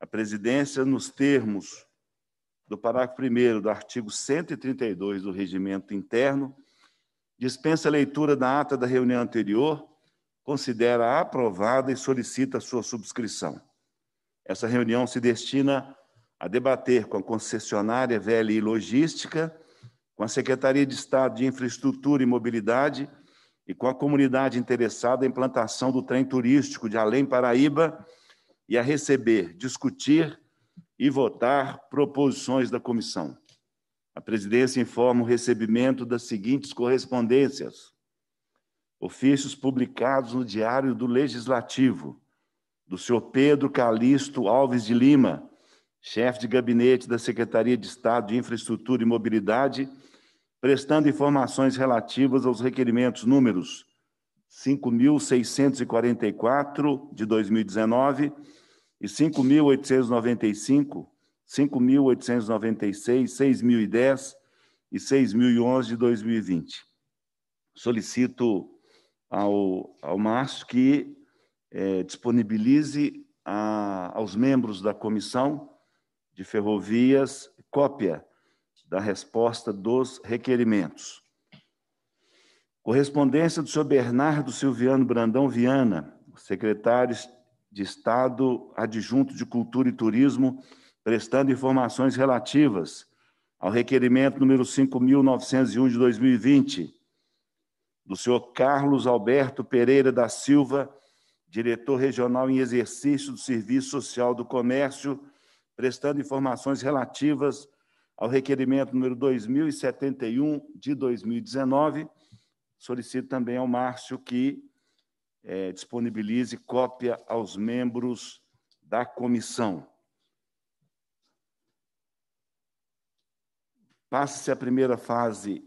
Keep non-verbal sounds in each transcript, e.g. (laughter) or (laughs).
A presidência, nos termos do parágrafo 1 do artigo 132 do Regimento Interno, dispensa a leitura da ata da reunião anterior, considera aprovada e solicita sua subscrição. Essa reunião se destina a debater com a concessionária VLI Logística, com a Secretaria de Estado de Infraestrutura e Mobilidade e com a comunidade interessada em implantação do trem turístico de Além Paraíba e a receber, discutir e votar proposições da comissão. A presidência informa o recebimento das seguintes correspondências: ofícios publicados no Diário do Legislativo, do senhor Pedro Calixto Alves de Lima, chefe de gabinete da Secretaria de Estado de Infraestrutura e Mobilidade, prestando informações relativas aos requerimentos números 5.644 de 2019 e 5.895, 5.896, 6.010 e 6.011 de 2020. Solicito ao, ao Márcio que é, disponibilize a, aos membros da comissão de ferrovias cópia da resposta dos requerimentos. Correspondência do senhor Bernardo Silviano Brandão Viana, secretário de Estado adjunto de Cultura e Turismo, prestando informações relativas ao requerimento número 5.901 de 2020, do senhor Carlos Alberto Pereira da Silva, diretor regional em exercício do Serviço Social do Comércio, prestando informações relativas ao requerimento número 2071 de 2019. Solicito também ao Márcio que é, disponibilize cópia aos membros da comissão. Passe-se a primeira fase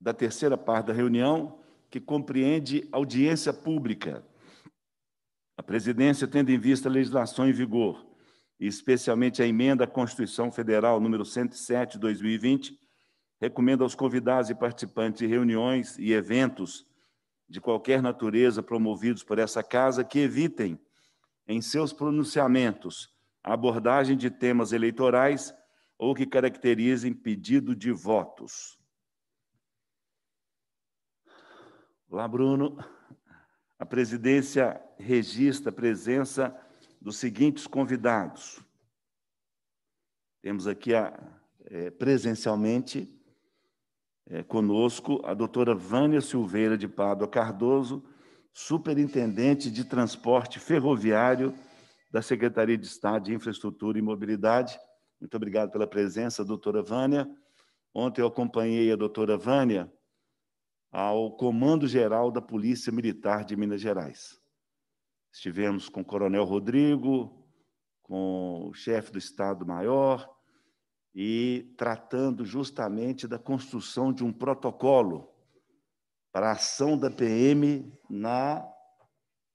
da terceira parte da reunião, que compreende audiência pública. A presidência, tendo em vista a legislação em vigor, especialmente a emenda à Constituição Federal número 107 2020, recomenda aos convidados e participantes de reuniões e eventos de qualquer natureza promovidos por essa casa que evitem, em seus pronunciamentos, a abordagem de temas eleitorais ou que caracterizem pedido de votos. Olá, Bruno. A presidência registra a presença dos seguintes convidados. Temos aqui a, é, presencialmente é, conosco a doutora Vânia Silveira de Pádua Cardoso, superintendente de transporte ferroviário da Secretaria de Estado de Infraestrutura e Mobilidade. Muito obrigado pela presença, doutora Vânia. Ontem eu acompanhei a doutora Vânia ao Comando Geral da Polícia Militar de Minas Gerais. Estivemos com o Coronel Rodrigo, com o chefe do Estado-Maior, e tratando justamente da construção de um protocolo para a ação da PM na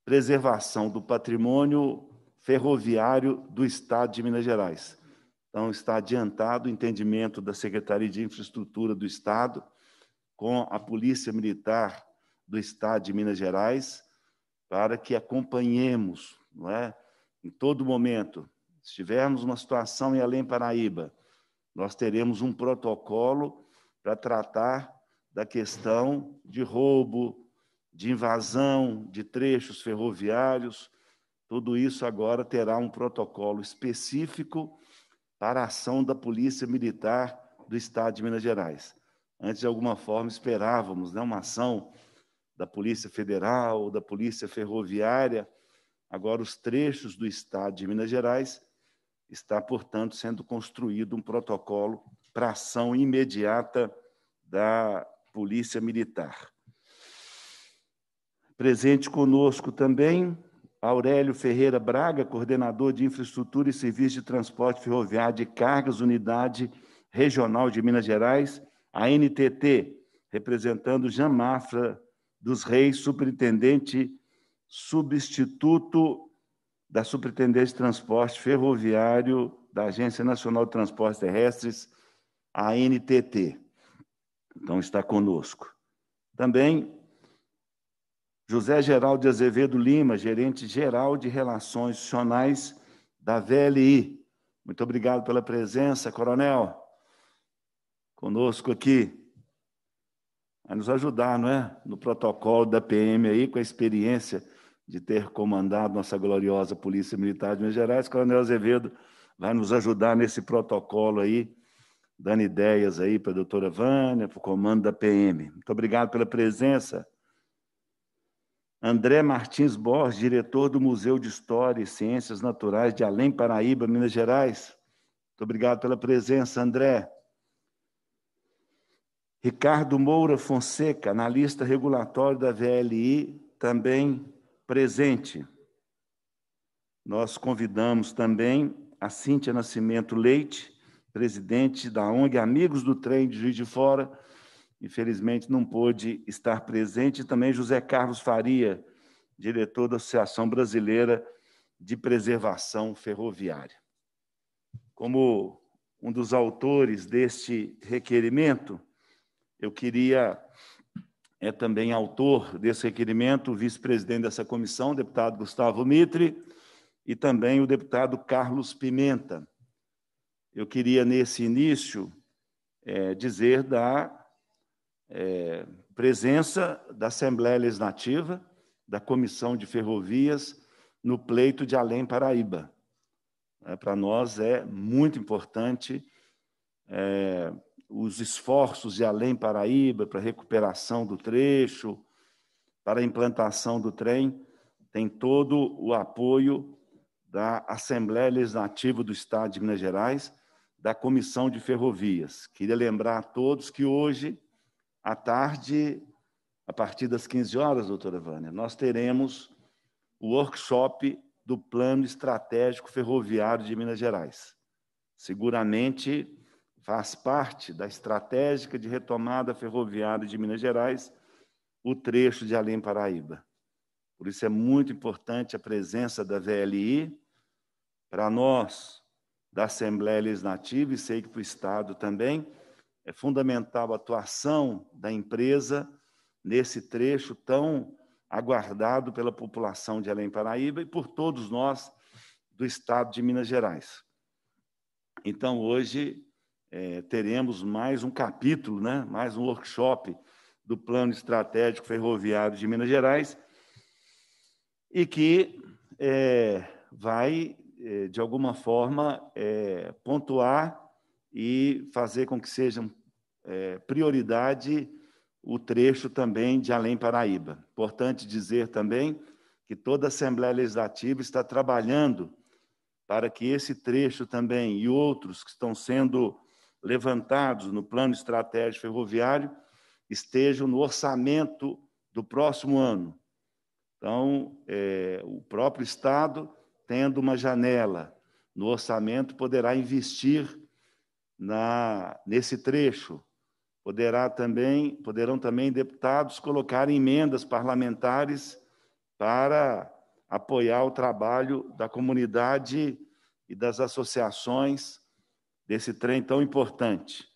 preservação do patrimônio ferroviário do Estado de Minas Gerais. Então, está adiantado o entendimento da Secretaria de Infraestrutura do Estado com a Polícia Militar do Estado de Minas Gerais para que acompanhemos, não é? em todo momento, se tivermos uma situação em Além Paraíba, nós teremos um protocolo para tratar da questão de roubo, de invasão de trechos ferroviários. Tudo isso agora terá um protocolo específico para a ação da Polícia Militar do Estado de Minas Gerais. Antes, de alguma forma, esperávamos né, uma ação da Polícia Federal, da Polícia Ferroviária. Agora, os trechos do Estado de Minas Gerais Está, portanto, sendo construído um protocolo para ação imediata da Polícia Militar. Presente conosco também Aurélio Ferreira Braga, coordenador de Infraestrutura e Serviços de Transporte Ferroviário de Cargas, Unidade Regional de Minas Gerais, a NTT, representando Jamafra dos Reis, Superintendente Substituto da Superintendência de Transporte Ferroviário da Agência Nacional de Transportes Terrestres, ANTT. Então, está conosco. Também José Geraldo de Azevedo Lima, gerente geral de Relações Institucionais da VLI. Muito obrigado pela presença, coronel. Conosco aqui. A nos ajudar, não é? No protocolo da PM aí, com a experiência de ter comandado nossa gloriosa Polícia Militar de Minas Gerais. Coronel Azevedo vai nos ajudar nesse protocolo aí, dando ideias aí para a doutora Vânia, para o comando da PM. Muito obrigado pela presença. André Martins Borges, diretor do Museu de História e Ciências Naturais de Além Paraíba, Minas Gerais. Muito obrigado pela presença, André. Ricardo Moura Fonseca, analista regulatório da VLI, também presente. Nós convidamos também a Cíntia Nascimento Leite, presidente da ONG Amigos do Trem de Juiz de Fora, infelizmente não pôde estar presente, e também José Carlos Faria, diretor da Associação Brasileira de Preservação Ferroviária. Como um dos autores deste requerimento, eu queria é também autor desse requerimento, o vice-presidente dessa comissão, o deputado Gustavo Mitre, e também o deputado Carlos Pimenta. Eu queria, nesse início, é, dizer da é, presença da Assembleia Legislativa, da Comissão de Ferrovias, no pleito de Além Paraíba. É, Para nós é muito importante é, os esforços de Além Paraíba para recuperação do trecho, para implantação do trem, tem todo o apoio da Assembleia Legislativa do Estado de Minas Gerais, da Comissão de Ferrovias. Queria lembrar a todos que hoje, à tarde, a partir das 15 horas, doutora Vânia, nós teremos o workshop do Plano Estratégico Ferroviário de Minas Gerais. Seguramente faz parte da estratégica de retomada ferroviária de Minas Gerais o trecho de Além Paraíba. Por isso é muito importante a presença da VLI para nós, da Assembleia Legislativa, e sei que para o Estado também, é fundamental a atuação da empresa nesse trecho tão aguardado pela população de Além Paraíba e por todos nós do Estado de Minas Gerais. Então, hoje, é, teremos mais um capítulo, né? mais um workshop do Plano Estratégico Ferroviário de Minas Gerais, e que é, vai, é, de alguma forma, é, pontuar e fazer com que seja é, prioridade o trecho também de Além Paraíba. Importante dizer também que toda a Assembleia Legislativa está trabalhando para que esse trecho também e outros que estão sendo levantados no plano estratégico ferroviário estejam no orçamento do próximo ano. Então, é, o próprio Estado, tendo uma janela no orçamento, poderá investir na, nesse trecho. Poderá também, poderão também deputados colocar emendas parlamentares para apoiar o trabalho da comunidade e das associações desse trem tão importante.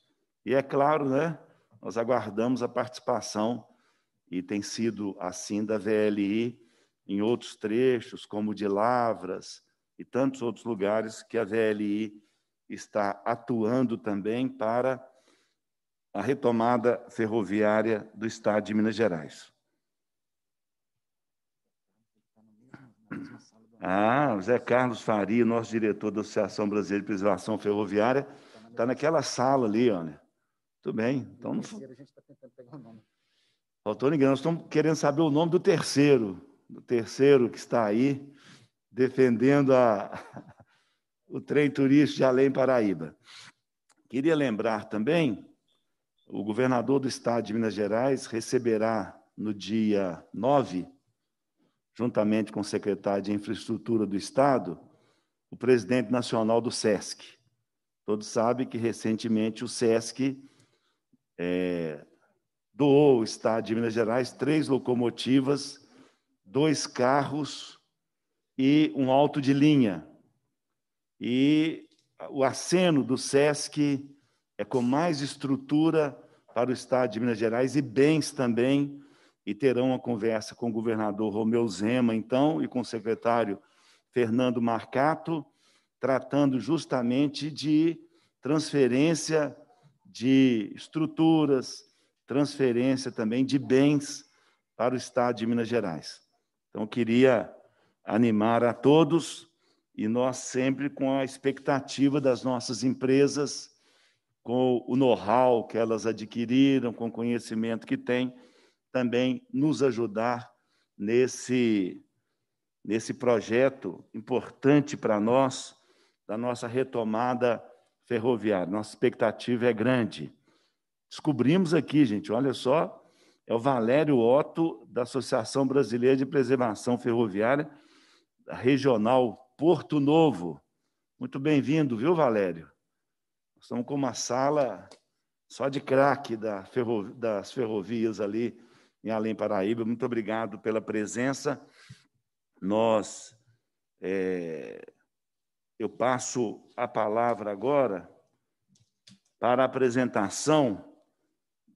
E é claro, né, nós aguardamos a participação, e tem sido assim da VLI em outros trechos, como de Lavras e tantos outros lugares que a VLI está atuando também para a retomada ferroviária do Estado de Minas Gerais. Ah, José Zé Carlos Faria, nosso diretor da Associação Brasileira de Preservação Ferroviária, está naquela sala ali, olha. Né? Tudo bem. Então, não... Tá Faltou ninguém. Nós estamos querendo saber o nome do terceiro, do terceiro que está aí, defendendo a... (laughs) o trem turístico de Além Paraíba. Queria lembrar também, o governador do estado de Minas Gerais receberá no dia 9 juntamente com o secretário de Infraestrutura do Estado, o presidente nacional do SESC. Todos sabem que, recentemente, o SESC é, doou ao Estado de Minas Gerais três locomotivas, dois carros e um alto de linha. E o aceno do SESC é com mais estrutura para o Estado de Minas Gerais e bens também e terão uma conversa com o governador Romeu Zema, então, e com o secretário Fernando Marcato, tratando justamente de transferência de estruturas, transferência também de bens para o Estado de Minas Gerais. Então, queria animar a todos e nós sempre com a expectativa das nossas empresas, com o know-how que elas adquiriram, com o conhecimento que têm, também nos ajudar nesse, nesse projeto importante para nós, da nossa retomada ferroviária. Nossa expectativa é grande. Descobrimos aqui, gente, olha só, é o Valério Otto, da Associação Brasileira de Preservação Ferroviária, da Regional Porto Novo. Muito bem-vindo, viu, Valério? estamos com uma sala só de craque da das ferrovias ali em Além Paraíba. Muito obrigado pela presença. Nós, é, eu passo a palavra agora para a apresentação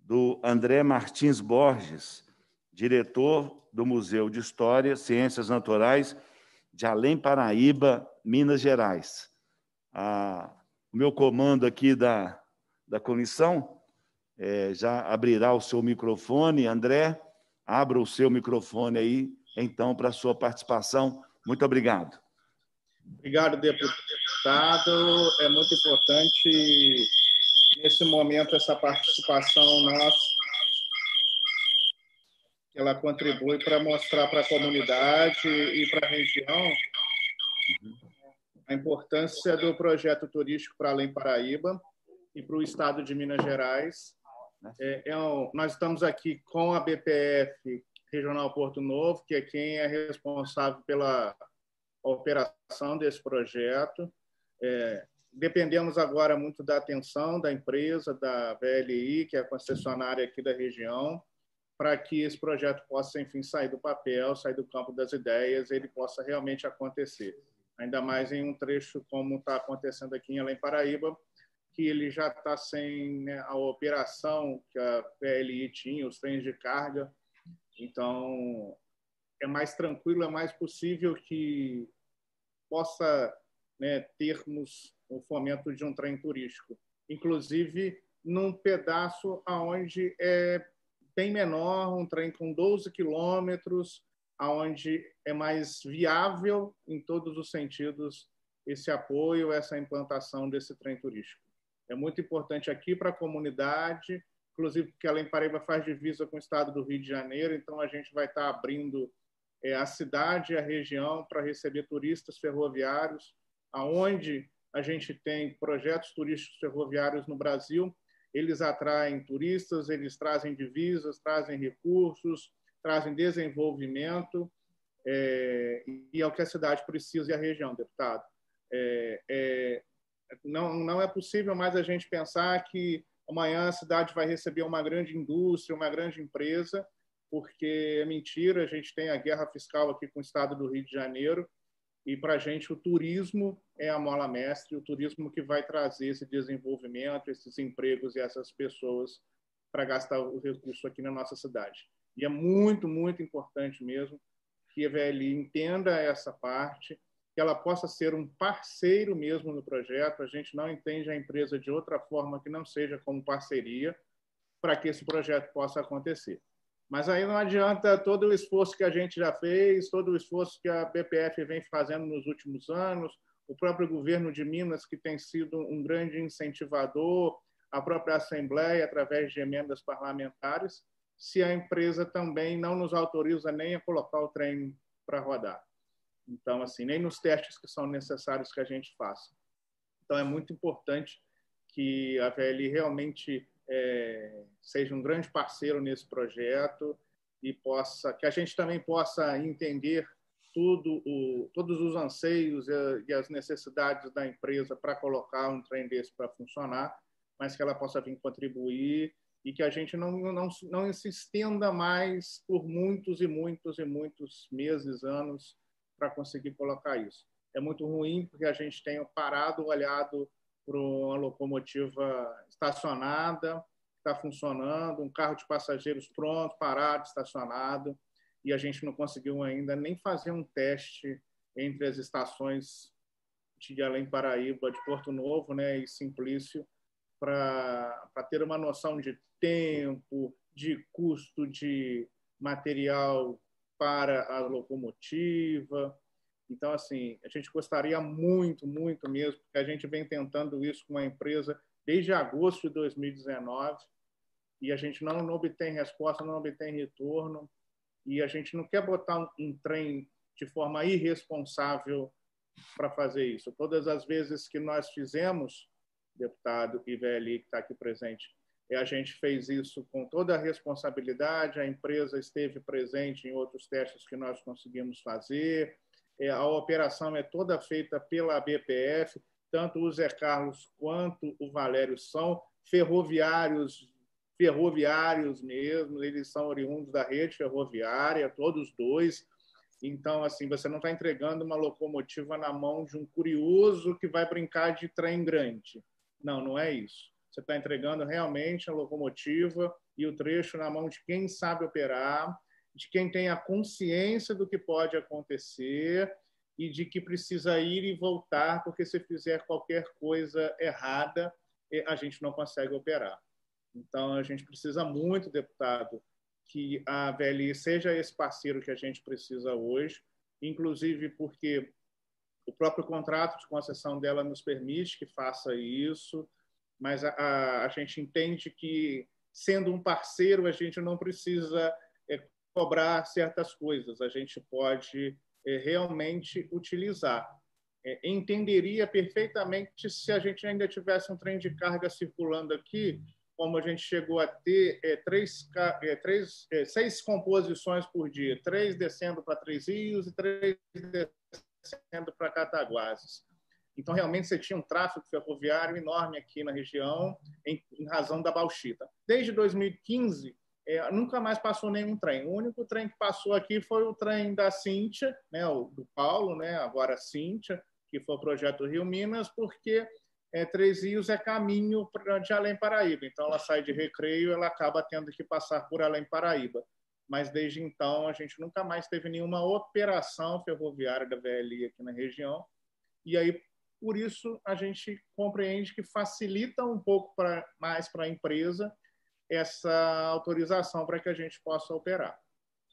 do André Martins Borges, diretor do Museu de História, e Ciências Naturais de Além Paraíba, Minas Gerais. A, ah, o meu comando aqui da, da comissão é, já abrirá o seu microfone. André, abra o seu microfone aí, então, para a sua participação. Muito obrigado. Obrigado, deputado. É muito importante, nesse momento, essa participação nossa, ela contribui para mostrar para a comunidade e para a região a importância do projeto turístico para Além Paraíba e para o estado de Minas Gerais, né? É, é nós estamos aqui com a BPF Regional Porto Novo, que é quem é responsável pela operação desse projeto. É, dependemos agora muito da atenção da empresa, da VLI, que é a concessionária aqui da região, para que esse projeto possa, enfim, sair do papel, sair do campo das ideias, ele possa realmente acontecer. Ainda mais em um trecho como está acontecendo aqui em Além Paraíba, que ele já está sem né, a operação que a PLI tinha, os trens de carga. Então, é mais tranquilo, é mais possível que possa né, termos o fomento de um trem turístico. Inclusive, num pedaço aonde é bem menor, um trem com 12 quilômetros, aonde é mais viável em todos os sentidos esse apoio, essa implantação desse trem turístico é muito importante aqui para a comunidade, inclusive porque Além Paraíba faz divisa com o estado do Rio de Janeiro, então a gente vai estar abrindo é, a cidade e a região para receber turistas ferroviários, aonde a gente tem projetos turísticos ferroviários no Brasil, eles atraem turistas, eles trazem divisas, trazem recursos, trazem desenvolvimento, é, e é o que a cidade precisa e a região, deputado. É, é, não, não é possível mais a gente pensar que amanhã a cidade vai receber uma grande indústria, uma grande empresa, porque é mentira, a gente tem a guerra fiscal aqui com o estado do Rio de Janeiro, e para a gente o turismo é a mola mestre, o turismo que vai trazer esse desenvolvimento, esses empregos e essas pessoas para gastar o recurso aqui na nossa cidade. E é muito, muito importante mesmo que a VLI entenda essa parte que ela possa ser um parceiro mesmo no projeto. A gente não entende a empresa de outra forma que não seja como parceria para que esse projeto possa acontecer. Mas aí não adianta todo o esforço que a gente já fez, todo o esforço que a BPF vem fazendo nos últimos anos, o próprio governo de Minas, que tem sido um grande incentivador, a própria Assembleia, através de emendas parlamentares, se a empresa também não nos autoriza nem a colocar o trem para rodar. Então, assim, nem nos testes que são necessários que a gente faça. Então, é muito importante que a VLI realmente é, seja um grande parceiro nesse projeto e possa, que a gente também possa entender tudo o, todos os anseios e as necessidades da empresa para colocar um trem desse para funcionar, mas que ela possa vir contribuir e que a gente não, não, não se estenda mais por muitos e muitos e muitos meses, anos, para conseguir colocar isso. É muito ruim porque a gente tem parado, olhado para uma locomotiva estacionada, está funcionando, um carro de passageiros pronto, parado, estacionado, e a gente não conseguiu ainda nem fazer um teste entre as estações de Além Paraíba, de Porto Novo né, e Simplício, para ter uma noção de tempo, de custo de material para a locomotiva. Então, assim, a gente gostaria muito, muito mesmo, porque a gente vem tentando isso com a empresa desde agosto de 2019 e a gente não, não obtém resposta, não obtém retorno e a gente não quer botar um, um trem de forma irresponsável para fazer isso. Todas as vezes que nós fizemos, deputado Iveli, que está aqui presente, e a gente fez isso com toda a responsabilidade. A empresa esteve presente em outros testes que nós conseguimos fazer. É, a operação é toda feita pela BPF. Tanto o Zé Carlos quanto o Valério são ferroviários, ferroviários mesmo. Eles são oriundos da rede ferroviária, todos dois. Então, assim, você não está entregando uma locomotiva na mão de um curioso que vai brincar de trem grande. Não, não é isso você está entregando realmente a locomotiva e o trecho na mão de quem sabe operar, de quem tem a consciência do que pode acontecer e de que precisa ir e voltar, porque se fizer qualquer coisa errada, eh, a gente não consegue operar. Então, a gente precisa muito, deputado, que a VLI seja esse parceiro que a gente precisa hoje, inclusive porque o próprio contrato de concessão dela nos permite que faça isso, mas a, a, a, gente entende que, sendo um parceiro, a gente não precisa é, cobrar certas coisas, a gente pode é, realmente utilizar. É, entenderia perfeitamente se a gente ainda tivesse um trem de carga circulando aqui, como a gente chegou a ter eh, três, três seis composições por dia, três descendo para Três Rios e três descendo para Cataguases então, realmente, você tinha um tráfego ferroviário enorme aqui na região, em, em razão da bauxita. Desde 2015, é, nunca mais passou nenhum trem. O único trem que passou aqui foi o trem da Cíntia, né, o, do Paulo, né, agora Cíntia, que foi o projeto Rio Minas, porque é, Três Rios é caminho pra, de Além Paraíba. Então, ela sai de Recreio ela acaba tendo que passar por Além Paraíba. Mas, desde então, a gente nunca mais teve nenhuma operação ferroviária da VLI aqui na região. E aí, por isso, a gente compreende que facilita um pouco pra, mais para a empresa essa autorização para que a gente possa operar.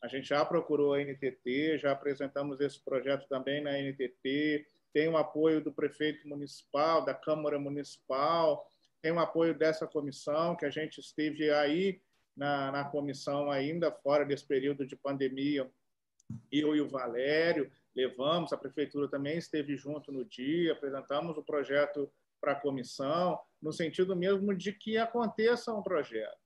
A gente já procurou a NTT, já apresentamos esse projeto também na NTT, tem o apoio do prefeito municipal, da Câmara Municipal, tem o apoio dessa comissão, que a gente esteve aí na, na comissão ainda, fora desse período de pandemia, eu e o Valério, levamos, a prefeitura também esteve junto no dia, apresentamos o projeto para a comissão, no sentido mesmo de que aconteça um projeto.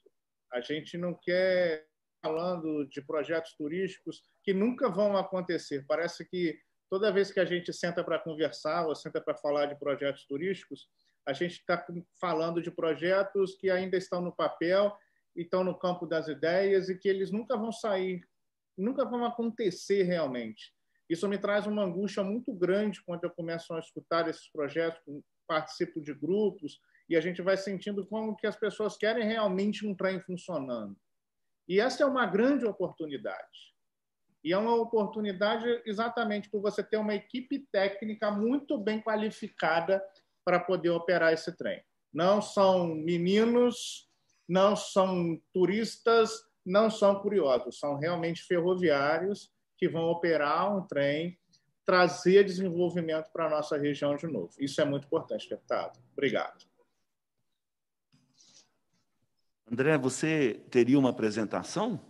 A gente não quer falando de projetos turísticos que nunca vão acontecer. Parece que toda vez que a gente senta para conversar ou senta para falar de projetos turísticos, a gente está falando de projetos que ainda estão no papel, estão no campo das ideias e que eles nunca vão sair, nunca vão acontecer realmente. Isso me traz uma angústia muito grande quando eu começo a escutar esses projetos, participo de grupos e a gente vai sentindo como que as pessoas querem realmente um trem funcionando. E essa é uma grande oportunidade. E é uma oportunidade exatamente por você ter uma equipe técnica muito bem qualificada para poder operar esse trem. Não são meninos, não são turistas, não são curiosos, são realmente ferroviários que vão operar um trem, trazer desenvolvimento para a nossa região de novo. Isso é muito importante, deputado. Obrigado. André, você teria uma apresentação?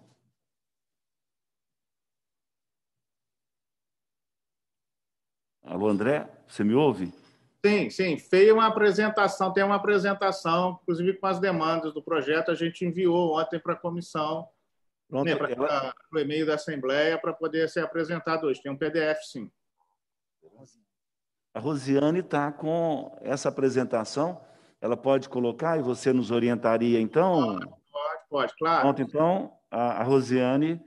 Alô, André, você me ouve? Sim, sim. Feio uma apresentação, tem uma apresentação, inclusive com as demandas do projeto, a gente enviou ontem para a comissão Pronto, para ela... o e-mail da Assembleia para poder ser apresentado hoje. Tem um PDF, sim. A Rosiane está com essa apresentação. Ela pode colocar e você nos orientaria, então? Pode, pode, claro. Pronto, então, a, a Rosiane,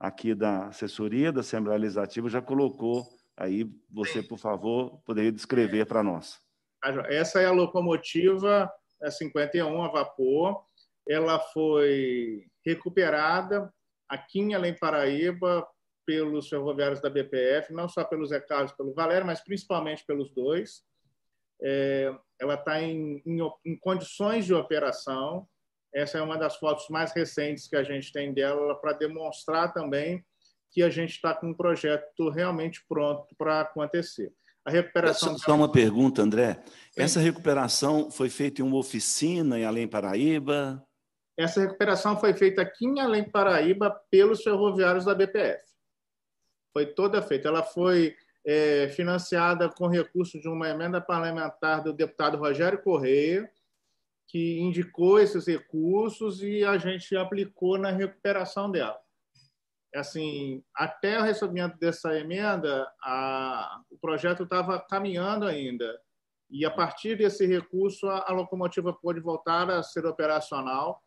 aqui da assessoria da Assembleia Legislativa, já colocou aí. Você, por favor, poderia descrever para nós. Essa é a locomotiva 51 é a vapor. Ela foi recuperada aqui em Além-Paraíba pelos ferroviários da BPF, não só pelo Zé Carlos, pelo Valério, mas principalmente pelos dois. É, ela está em, em, em, condições de operação. Essa é uma das fotos mais recentes que a gente tem dela, para demonstrar também que a gente está com um projeto realmente pronto para acontecer. A recuperação. Só, só uma pergunta, André. Sim. Essa recuperação foi feita em uma oficina em Além Paraíba? Essa recuperação foi feita aqui em Além Paraíba pelos ferroviários da BPF. Foi toda feita. Ela foi é, financiada com recurso de uma emenda parlamentar do deputado Rogério Correia, que indicou esses recursos e a gente aplicou na recuperação dela. É assim, até o recebimento dessa emenda, a, o projeto estava caminhando ainda. E a partir desse recurso, a, a locomotiva pôde voltar a ser operacional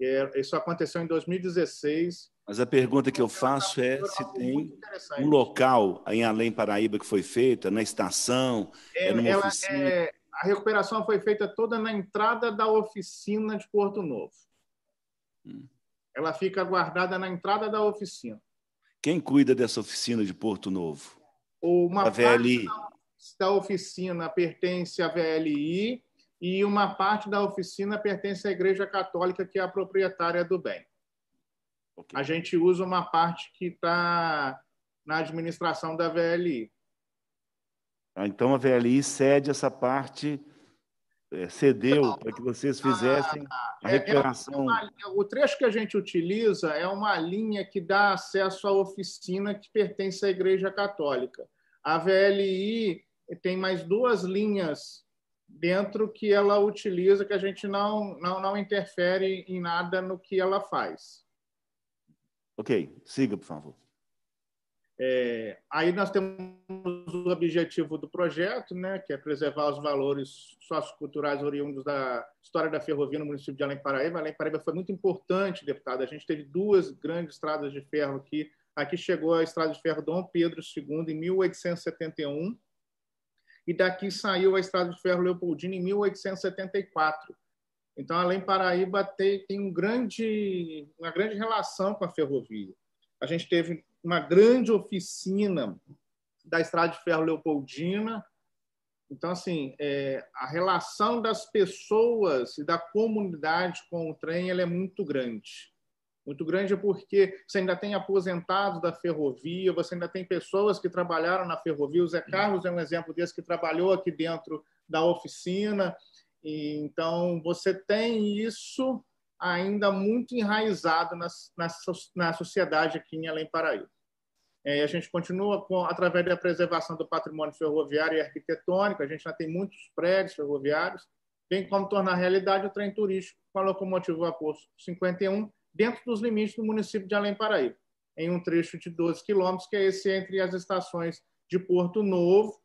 é, isso aconteceu em 2016. Mas a pergunta que eu faço é se tem um local em Além Paraíba que foi feita, é na estação, é, é numa ela, oficina. É, a recuperação foi feita toda na entrada da oficina de Porto Novo. Hum. Ela fica guardada na entrada da oficina. Quem cuida dessa oficina de Porto Novo? Uma a VLI. parte da oficina pertence à VLI e uma parte da oficina pertence à Igreja Católica, que é a proprietária do bem. Okay. A gente usa uma parte que está na administração da VLI. Ah, então a VLI cede essa parte, é, cedeu para que vocês fizessem ah, a recuperação. É, é o trecho que a gente utiliza é uma linha que dá acesso à oficina que pertence à Igreja Católica. A VLI tem mais duas linhas dentro que ela utiliza, que a gente não, não, não interfere em nada no que ela faz. Ok, siga, por favor. É, aí nós temos o objetivo do projeto, né, que é preservar os valores socioculturais oriundos da história da ferrovia no município de Além Paraíba. Além Paraíba foi muito importante, deputado. A gente teve duas grandes estradas de ferro aqui. Aqui chegou a estrada de ferro Dom Pedro II em 1871 e daqui saiu a Estrada de Ferro Leopoldina em 1874. Então, além Paraíba tem, tem um grande, uma grande relação com a ferrovia. A gente teve uma grande oficina da Estrada de Ferro Leopoldina. Então, assim, é, a relação das pessoas e da comunidade com o trem ela é muito grande muito grande é porque você ainda tem aposentados da ferrovia, você ainda tem pessoas que trabalharam na ferrovia. O Zé Carlos é um exemplo desse que trabalhou aqui dentro da oficina. E, então, você tem isso ainda muito enraizado na, na, na sociedade aqui em Além Paraíba. É, a gente continua com, através da preservação do patrimônio ferroviário e arquitetônico, a gente já tem muitos prédios ferroviários, bem como tornar realidade o trem turístico com a locomotiva vapor 51, dentro dos limites do município de Além Paraíba, em um trecho de 12 quilômetros, que é esse entre as estações de Porto Novo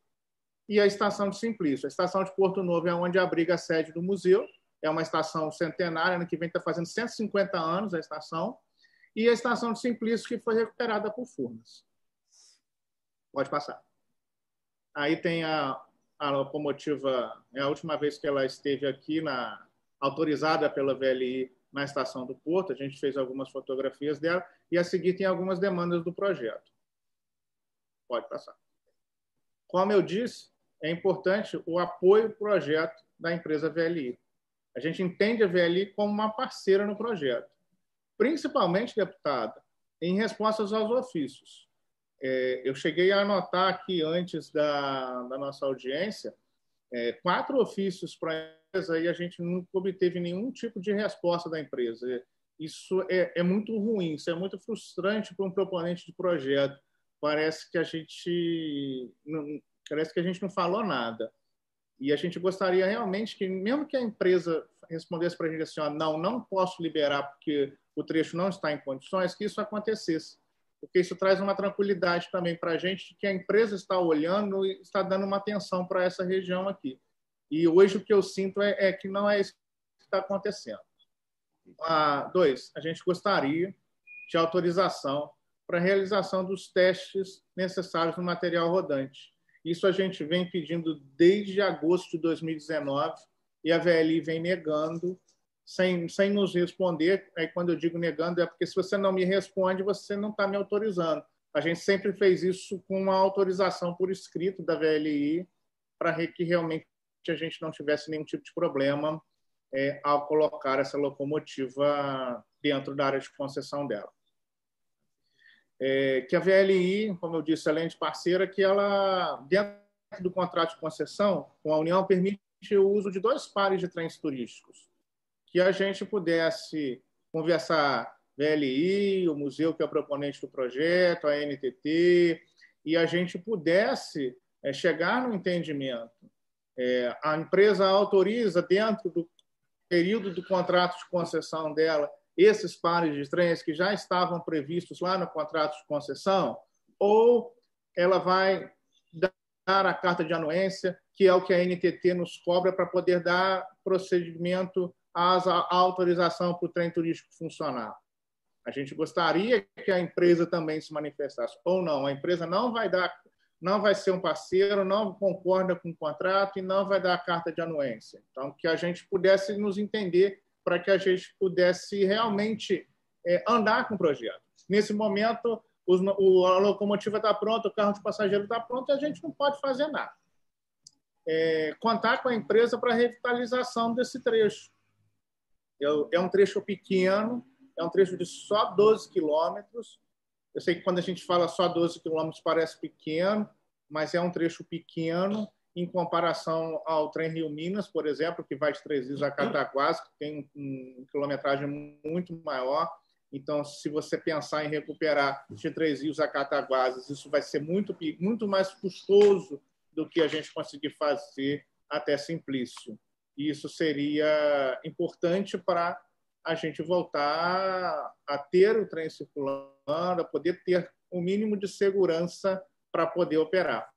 e a estação de Simplício. A estação de Porto Novo é onde abriga a sede do museu, é uma estação centenária, ano né, que vem está fazendo 150 anos a estação, e a estação de Simplício, que foi recuperada por Furnas. Pode passar. Aí tem a, a locomotiva, é a última vez que ela esteve aqui, na, autorizada pela VLI na estação do Porto, a gente fez algumas fotografias dela, e a seguir tem algumas demandas do projeto. Pode passar. Como eu disse, é importante o apoio ao projeto da empresa VLI. A gente entende a VLI como uma parceira no projeto, principalmente, deputada, em respostas aos ofícios. É, eu cheguei a anotar aqui antes da, da nossa audiência é, quatro ofícios para empresa e a gente não obteve nenhum tipo de resposta da empresa. É, isso é, é muito ruim, isso é muito frustrante para um proponente de projeto. Parece que a gente não, parece que a gente não falou nada. E a gente gostaria realmente que, mesmo que a empresa respondesse para a gente assim, ó, não, não posso liberar porque o trecho não está em condições, que isso acontecesse. Porque isso traz uma tranquilidade também para a gente de que a empresa está olhando e está dando uma atenção para essa região aqui. E hoje o que eu sinto é, é que não é isso que está acontecendo. Ah, dois, a gente gostaria de autorização para a realização dos testes necessários no material rodante. Isso a gente vem pedindo desde agosto de 2019 e a VLI vem negando, sem, sem nos responder. Aí, quando eu digo negando, é porque se você não me responde, você não está me autorizando. A gente sempre fez isso com uma autorização por escrito da VLI para que realmente que a gente não tivesse nenhum tipo de problema é, ao colocar essa locomotiva dentro da área de concessão dela. É, que a VLI, como eu disse, além de parceira, que ela, dentro do contrato de concessão com a União, permite o uso de dois pares de trens turísticos. Que a gente pudesse conversar VLI, o museu que é proponente do projeto, a NTT, e a gente pudesse é, chegar no entendimento é, a empresa autoriza, dentro do período do contrato de concessão dela, esses pares de trens que já estavam previstos lá no contrato de concessão, ou ela vai dar a carta de anuência, que é o que a NTT nos cobra para poder dar procedimento à autorização para o trem turístico funcionar. A gente gostaria que a empresa também se manifestasse, ou não, a empresa não vai dar não vai ser um parceiro, não concorda com o contrato e não vai dar a carta de anuência. Então, que a gente pudesse nos entender para que a gente pudesse realmente é, andar com o projeto. Nesse momento, os, o, a locomotiva está pronta, o carro de passageiro está pronto, a gente não pode fazer nada. É, contar com a empresa para a revitalização desse trecho. Eu, é um trecho pequeno, é um trecho de só 12 quilômetros, eu sei que quando a gente fala só 12 quilômetros parece pequeno, mas é um trecho pequeno em comparação ao trem Rio Minas, por exemplo, que vai de Três a Cataguás, que tem uma quilometragem muito maior. Então, se você pensar em recuperar de Três Rios a Cataguases, isso vai ser muito, muito mais custoso do que a gente conseguir fazer até Simplício. E isso seria importante para a gente voltar a ter o trem circulando, a poder ter o um mínimo de segurança para poder operar.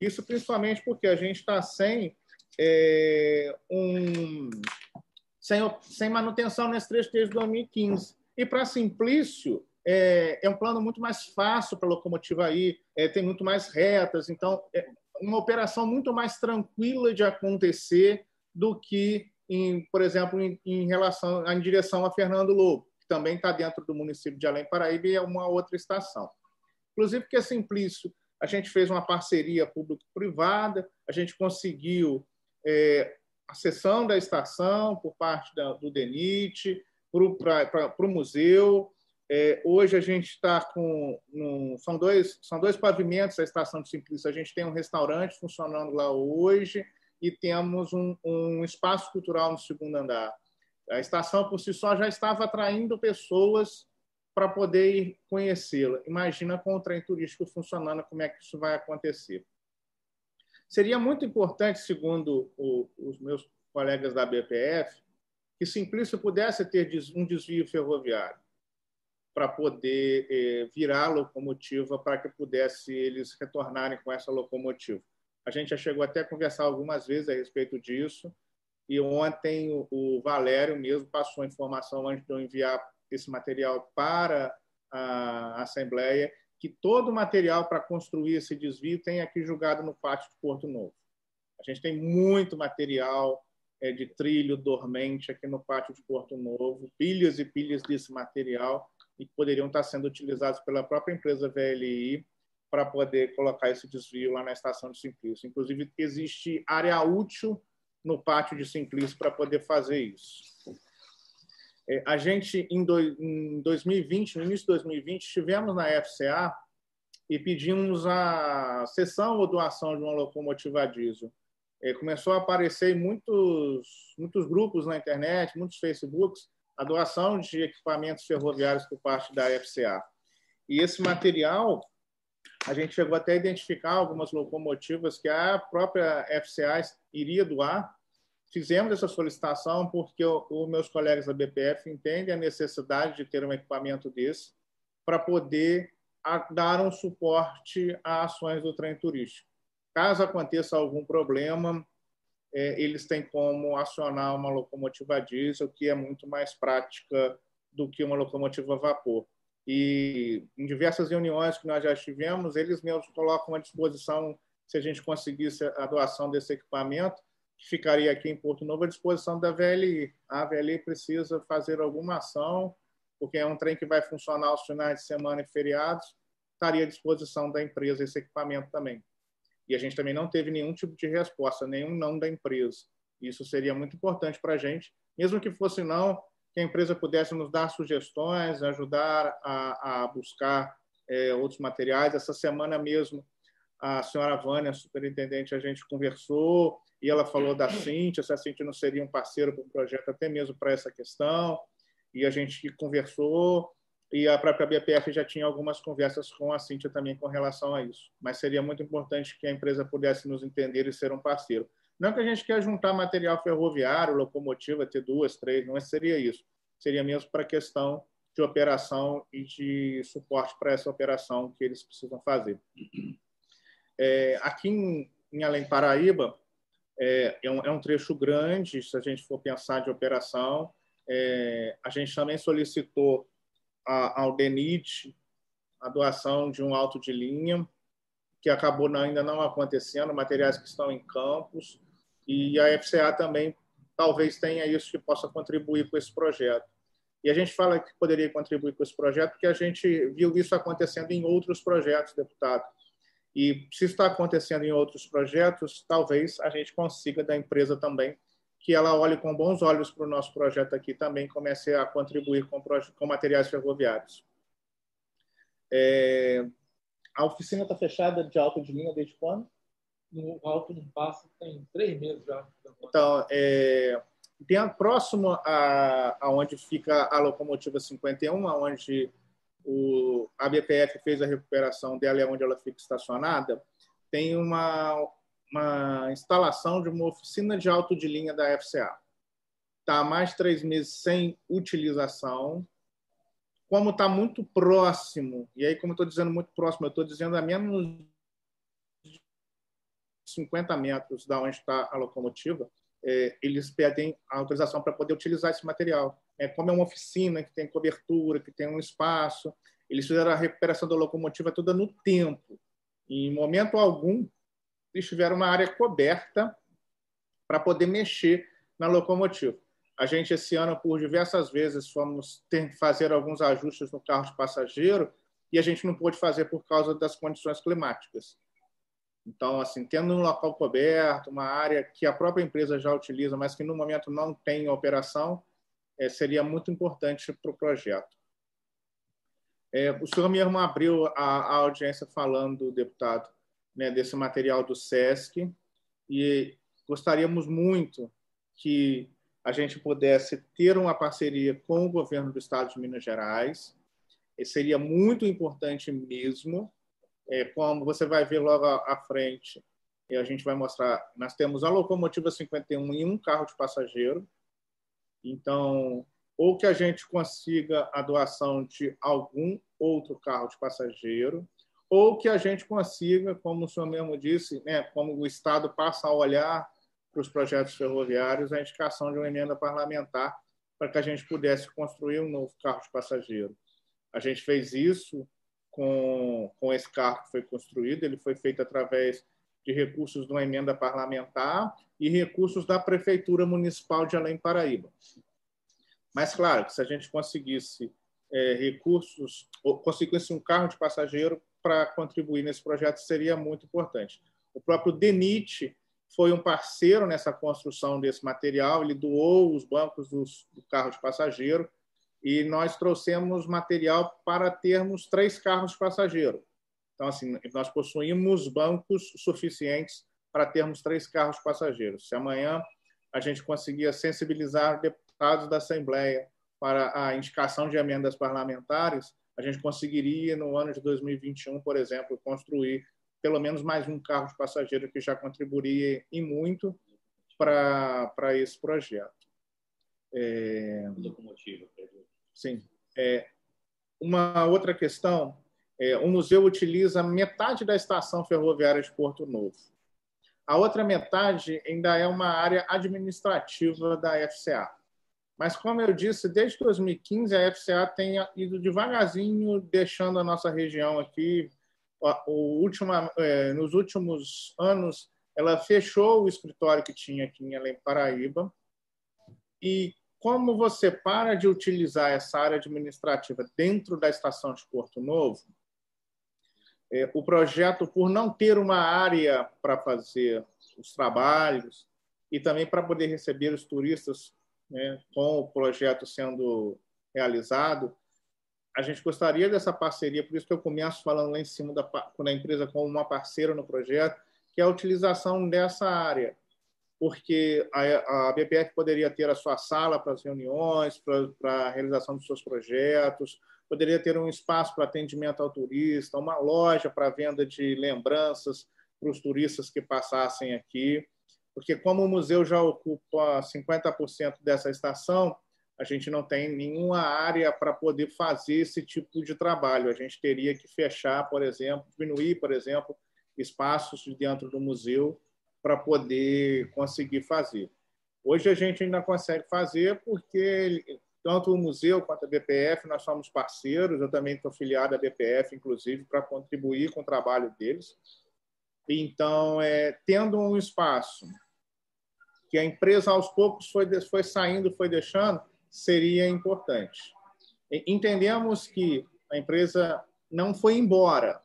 Isso principalmente porque a gente está sem, é, um, sem, sem, manutenção nesse trecho desde 2015. E para Simplício, é, é, um plano muito mais fácil para a locomotiva ir, é, tem muito mais retas, então é uma operação muito mais tranquila de acontecer do que em, por exemplo, em, em relação à direção a Fernando Lobo, que também está dentro do município de Além Paraíba e é uma outra estação. Inclusive, a é Simplício, a gente fez uma parceria público-privada, a gente conseguiu é, a cessão da estação por parte da, do DENIT para o museu. É, hoje a gente está com. são, dois, são dois pavimentos da estação de Simplício. A gente tem um restaurante funcionando lá hoje e temos um, um espaço cultural no segundo andar. A estação por si só já estava atraindo pessoas para poder conhecê-la. Imagina com o trem turístico funcionando, como é que isso vai acontecer. Seria muito importante, segundo o, os meus colegas da BPF, que Simplício pudesse ter um desvio ferroviário para poder eh, virar a locomotiva para que pudesse eles retornarem com essa locomotiva. A gente já chegou até a conversar algumas vezes a respeito disso. E ontem o Valério mesmo passou a informação antes de eu enviar esse material para a Assembleia que todo o material para construir esse desvio tem aqui julgado no pátio de Porto Novo. A gente tem muito material é, de trilho dormente aqui no pátio de Porto Novo, pilhas e pilhas desse material e que poderiam estar sendo utilizados pela própria empresa VLI para poder colocar esse desvio lá na estação de Simplício. Inclusive, existe área útil no pátio de Simplício para poder fazer isso. É, a gente, em, do, em 2020, no início de 2020, estivemos na FCA e pedimos a cessão ou doação de uma locomotiva a diesel. É, começou a aparecer muitos, muitos grupos na internet, muitos Facebooks, a doação de equipamentos ferroviários por parte da FCA. E esse material a gente chegou até a identificar algumas locomotivas que a própria FCA iria doar. Fizemos essa solicitação porque os meus colegas da BPF entendem a necessidade de ter um equipamento desse para poder dar um suporte a ações do trem turístico. Caso aconteça algum problema, é, eles têm como acionar uma locomotiva diesel, que é muito mais prática do que uma locomotiva a vapor. E em diversas reuniões que nós já tivemos, eles mesmos colocam à disposição, se a gente conseguisse a doação desse equipamento, que ficaria aqui em Porto Novo, à disposição da VLI. A VLI precisa fazer alguma ação, porque é um trem que vai funcionar aos finais de semana e feriados, estaria à disposição da empresa esse equipamento também. E a gente também não teve nenhum tipo de resposta, nenhum não da empresa. Isso seria muito importante para a gente, mesmo que fosse não, que a empresa pudesse nos dar sugestões, ajudar a, a buscar é, outros materiais. Essa semana mesmo, a senhora Vânia, superintendente, a gente conversou e ela falou da Cintia, se a Cintia não seria um parceiro para o projeto, até mesmo para essa questão, e a gente conversou, e a própria BPF já tinha algumas conversas com a Cintia também com relação a isso. Mas seria muito importante que a empresa pudesse nos entender e ser um parceiro. Não que a gente quer juntar material ferroviário, locomotiva, ter duas, três, não seria isso. Seria mesmo para a questão de operação e de suporte para essa operação que eles precisam fazer. (clears throat) É, aqui em, em Além Paraíba, é, é, um, é, um, trecho grande, se a gente for pensar de operação. É, a gente também solicitou a, ao DENIT a doação de um alto de linha, que acabou ainda não acontecendo, materiais que estão em campos e a FCA também talvez tenha isso que possa contribuir com esse projeto. E a gente fala que poderia contribuir com esse projeto porque a gente viu isso acontecendo em outros projetos, deputado. E se está acontecendo em outros projetos, talvez a gente consiga da empresa também que ela olhe com bons olhos para o nosso projeto aqui também comece a contribuir com, com materiais ferroviários. É... A oficina está fechada de alta de linha desde quando? no alto não passa tem três meses já. Então, é, tem a, próximo a, a onde fica a locomotiva 51, onde o, a BPF fez a recuperação dela e onde ela fica estacionada, tem uma, uma instalação de uma oficina de alto de linha da FCA. Está mais de três meses sem utilização, como está muito próximo, e aí, como eu estou dizendo muito próximo, eu estou dizendo a menos 50 metros da onde está a locomotiva, é, eles pedem a autorização para poder utilizar esse material. É, como é uma oficina que tem cobertura, que tem um espaço, eles fizeram a recuperação da locomotiva toda no tempo. em momento algum, eles tiveram uma área coberta para poder mexer na locomotiva. A gente, esse ano, por diversas vezes, fomos ter, fazer alguns ajustes no carro de passageiro e a gente não pôde fazer por causa das condições climáticas. Então, assim, tendo um local coberto, uma área que a própria empresa já utiliza, mas que no momento não tem operação, é, seria muito importante para o projeto. É, o senhor mesmo abriu a, a audiência falando, deputado, né, desse material do SESC, e gostaríamos muito que a gente pudesse ter uma parceria com o governo do estado de Minas Gerais. E seria muito importante mesmo, é, como você vai ver logo à frente, e a gente vai mostrar, nós temos a locomotiva 51 e um carro de passageiro. Então, ou que a gente consiga a doação de algum outro carro de passageiro, ou que a gente consiga, como o senhor mesmo disse, né, como o Estado passa a olhar para os projetos ferroviários, a indicação de uma emenda parlamentar para que a gente pudesse construir um novo carro de passageiro. A gente fez isso com, com esse carro que foi construído. Ele foi feito através de recursos de uma emenda parlamentar e recursos da Prefeitura Municipal de Além Paraíba. Mas, claro, que se a gente conseguisse é, recursos, ou conseguisse um carro de passageiro para contribuir nesse projeto, seria muito importante. O próprio DENIT foi um parceiro nessa construção desse material, ele doou os bancos dos, do carro de passageiro, e nós trouxemos material para termos três carros passageiro. Então, assim, nós possuímos bancos suficientes para termos três carros passageiros. Se amanhã a gente conseguia sensibilizar deputados da Assembleia para a indicação de emendas parlamentares, a gente conseguiria, no ano de 2021, por exemplo, construir pelo menos mais um carro de passageiro que já contribuiria e muito para esse projeto. É... Locomotiva, por Sim. É, uma outra questão, é, o museu utiliza metade da estação ferroviária de Porto Novo. A outra metade ainda é uma área administrativa da FCA. Mas, como eu disse, desde 2015 a FCA tem ido devagarzinho deixando a nossa região aqui. O última, é, nos últimos anos, ela fechou o escritório que tinha aqui em Além Paraíba e como você para de utilizar essa área administrativa dentro da estação de Porto Novo, é, o projeto, por não ter uma área para fazer os trabalhos e também para poder receber os turistas né, com o projeto sendo realizado, a gente gostaria dessa parceria, por isso que eu começo falando lá em cima da, da empresa como uma parceira no projeto, que é a utilização dessa área porque a, a BPF poderia ter a sua sala para as reuniões, para, para a realização dos seus projetos, poderia ter um espaço para atendimento ao turista, uma loja para venda de lembranças para os turistas que passassem aqui, porque como o museu já ocupa 50% dessa estação, a gente não tem nenhuma área para poder fazer esse tipo de trabalho. A gente teria que fechar, por exemplo, diminuir, por exemplo, espaços dentro do museu para poder conseguir fazer. Hoje a gente ainda consegue fazer porque tanto o museu quanto a BPF, nós somos parceiros, eu também estou filiado à BPF, inclusive, para contribuir com o trabalho deles. Então, é, tendo um espaço que a empresa aos poucos foi, foi saindo, foi deixando, seria importante. Entendemos que a empresa não foi embora.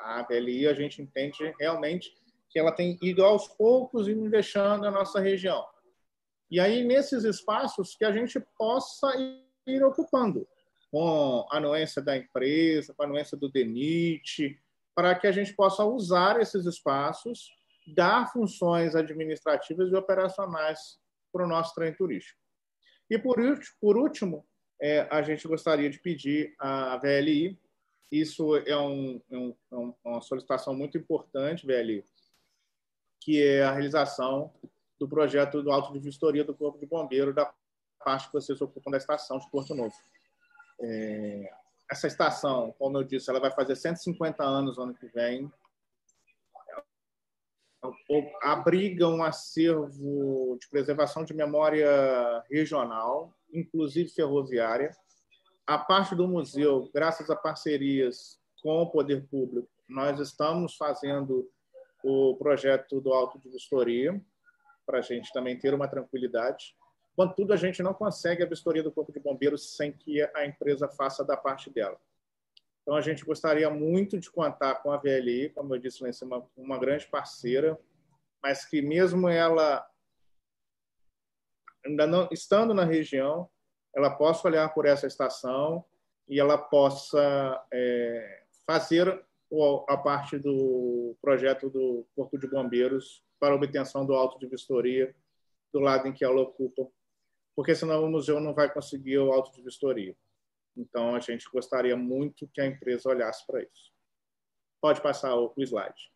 A VLI, a gente entende realmente que ela tem ido aos poucos e deixando a nossa região. E aí, nesses espaços, que a gente possa ir ocupando, com a anuência da empresa, com a anuência do DENIT, para que a gente possa usar esses espaços, dar funções administrativas e operacionais para o nosso trem turístico. E, por último, por último é, a gente gostaria de pedir à VLI, isso é, um, é um, é é uma solicitação muito importante, VLI, que é a realização do projeto do alto de vistoria do Corpo de Bombeiro da parte que vocês ocupam da estação de Porto Novo. É, essa estação, como eu disse, ela vai fazer 150 anos ano que vem. É abriga um acervo de preservação de memória regional, inclusive ferroviária. A parte do museu, graças a parcerias com o poder público, nós estamos fazendo o projeto do auto de Vistoria, para a gente também ter uma tranquilidade. Contudo, a gente não consegue a vistoria do Corpo de Bombeiros sem que a empresa faça da parte dela. Então, a gente gostaria muito de contar com a VLI, como eu disse lá em cima, uma grande parceira, mas que mesmo ela ainda não estando na região, ela possa olhar por essa estação e ela possa é, fazer a parte do projeto do Corpo de Bombeiros para obtenção do auto de vistoria do lado em que ela ocupa, porque senão o museu não vai conseguir o auto de vistoria. Então, a gente gostaria muito que a empresa olhasse para isso. Pode passar o slide.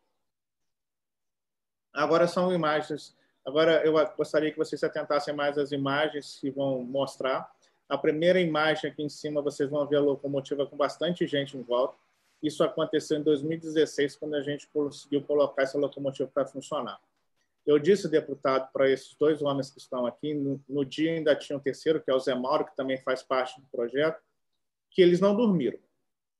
Agora são imagens. Agora eu gostaria que vocês atentassem mais às imagens que vão mostrar. A primeira imagem aqui em cima, vocês vão ver a locomotiva com bastante gente em volta. Isso aconteceu em 2016, quando a gente conseguiu colocar essa locomotiva para funcionar. Eu disse, deputado, para esses dois homens que estão aqui, no, no dia ainda tinha um terceiro, que é o Zé Mauro, que também faz parte do projeto, que eles não dormiram.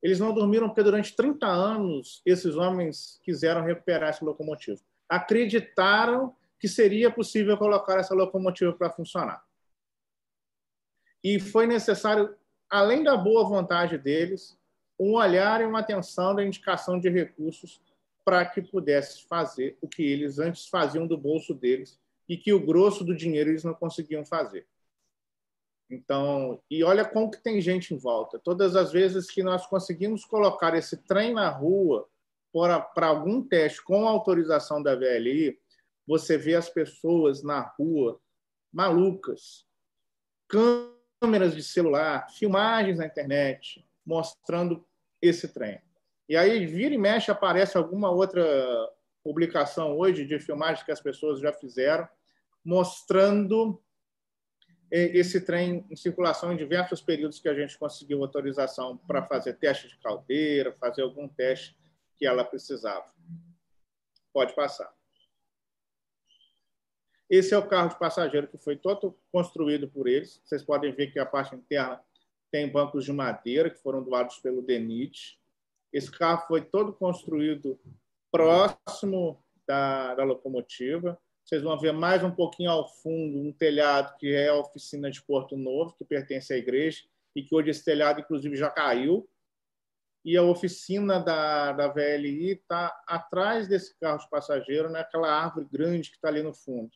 Eles não dormiram porque durante 30 anos esses homens quiseram recuperar essa locomotiva. Acreditaram que seria possível colocar essa locomotiva para funcionar. E foi necessário, além da boa vontade deles, um olhar e uma atenção da indicação de recursos para que pudesse fazer o que eles antes faziam do bolso deles e que o grosso do dinheiro eles não conseguiam fazer. Então, e olha como que tem gente em volta. Todas as vezes que nós conseguimos colocar esse trem na rua para algum teste com autorização da VLI, você vê as pessoas na rua malucas, câmeras de celular, filmagens na internet, mostrando esse trem. E aí, vira e mexe, aparece alguma outra publicação hoje de filmagens que as pessoas já fizeram, mostrando eh, esse trem em circulação em diversos períodos que a gente conseguiu autorização para fazer teste de caldeira, fazer algum teste que ela precisava. Pode passar. Esse é o carro de passageiro que foi todo construído por eles. Vocês podem ver que a parte interna tem bancos de madeira que foram doados pelo DENIT. Esse carro foi todo construído próximo da, da locomotiva. Vocês vão ver mais um pouquinho ao fundo um telhado que é a oficina de Porto Novo, que pertence à igreja, e que hoje esse telhado, inclusive, já caiu. E a oficina da, da VLI está atrás desse carro de passageiro, naquela né? árvore grande que está ali no fundo.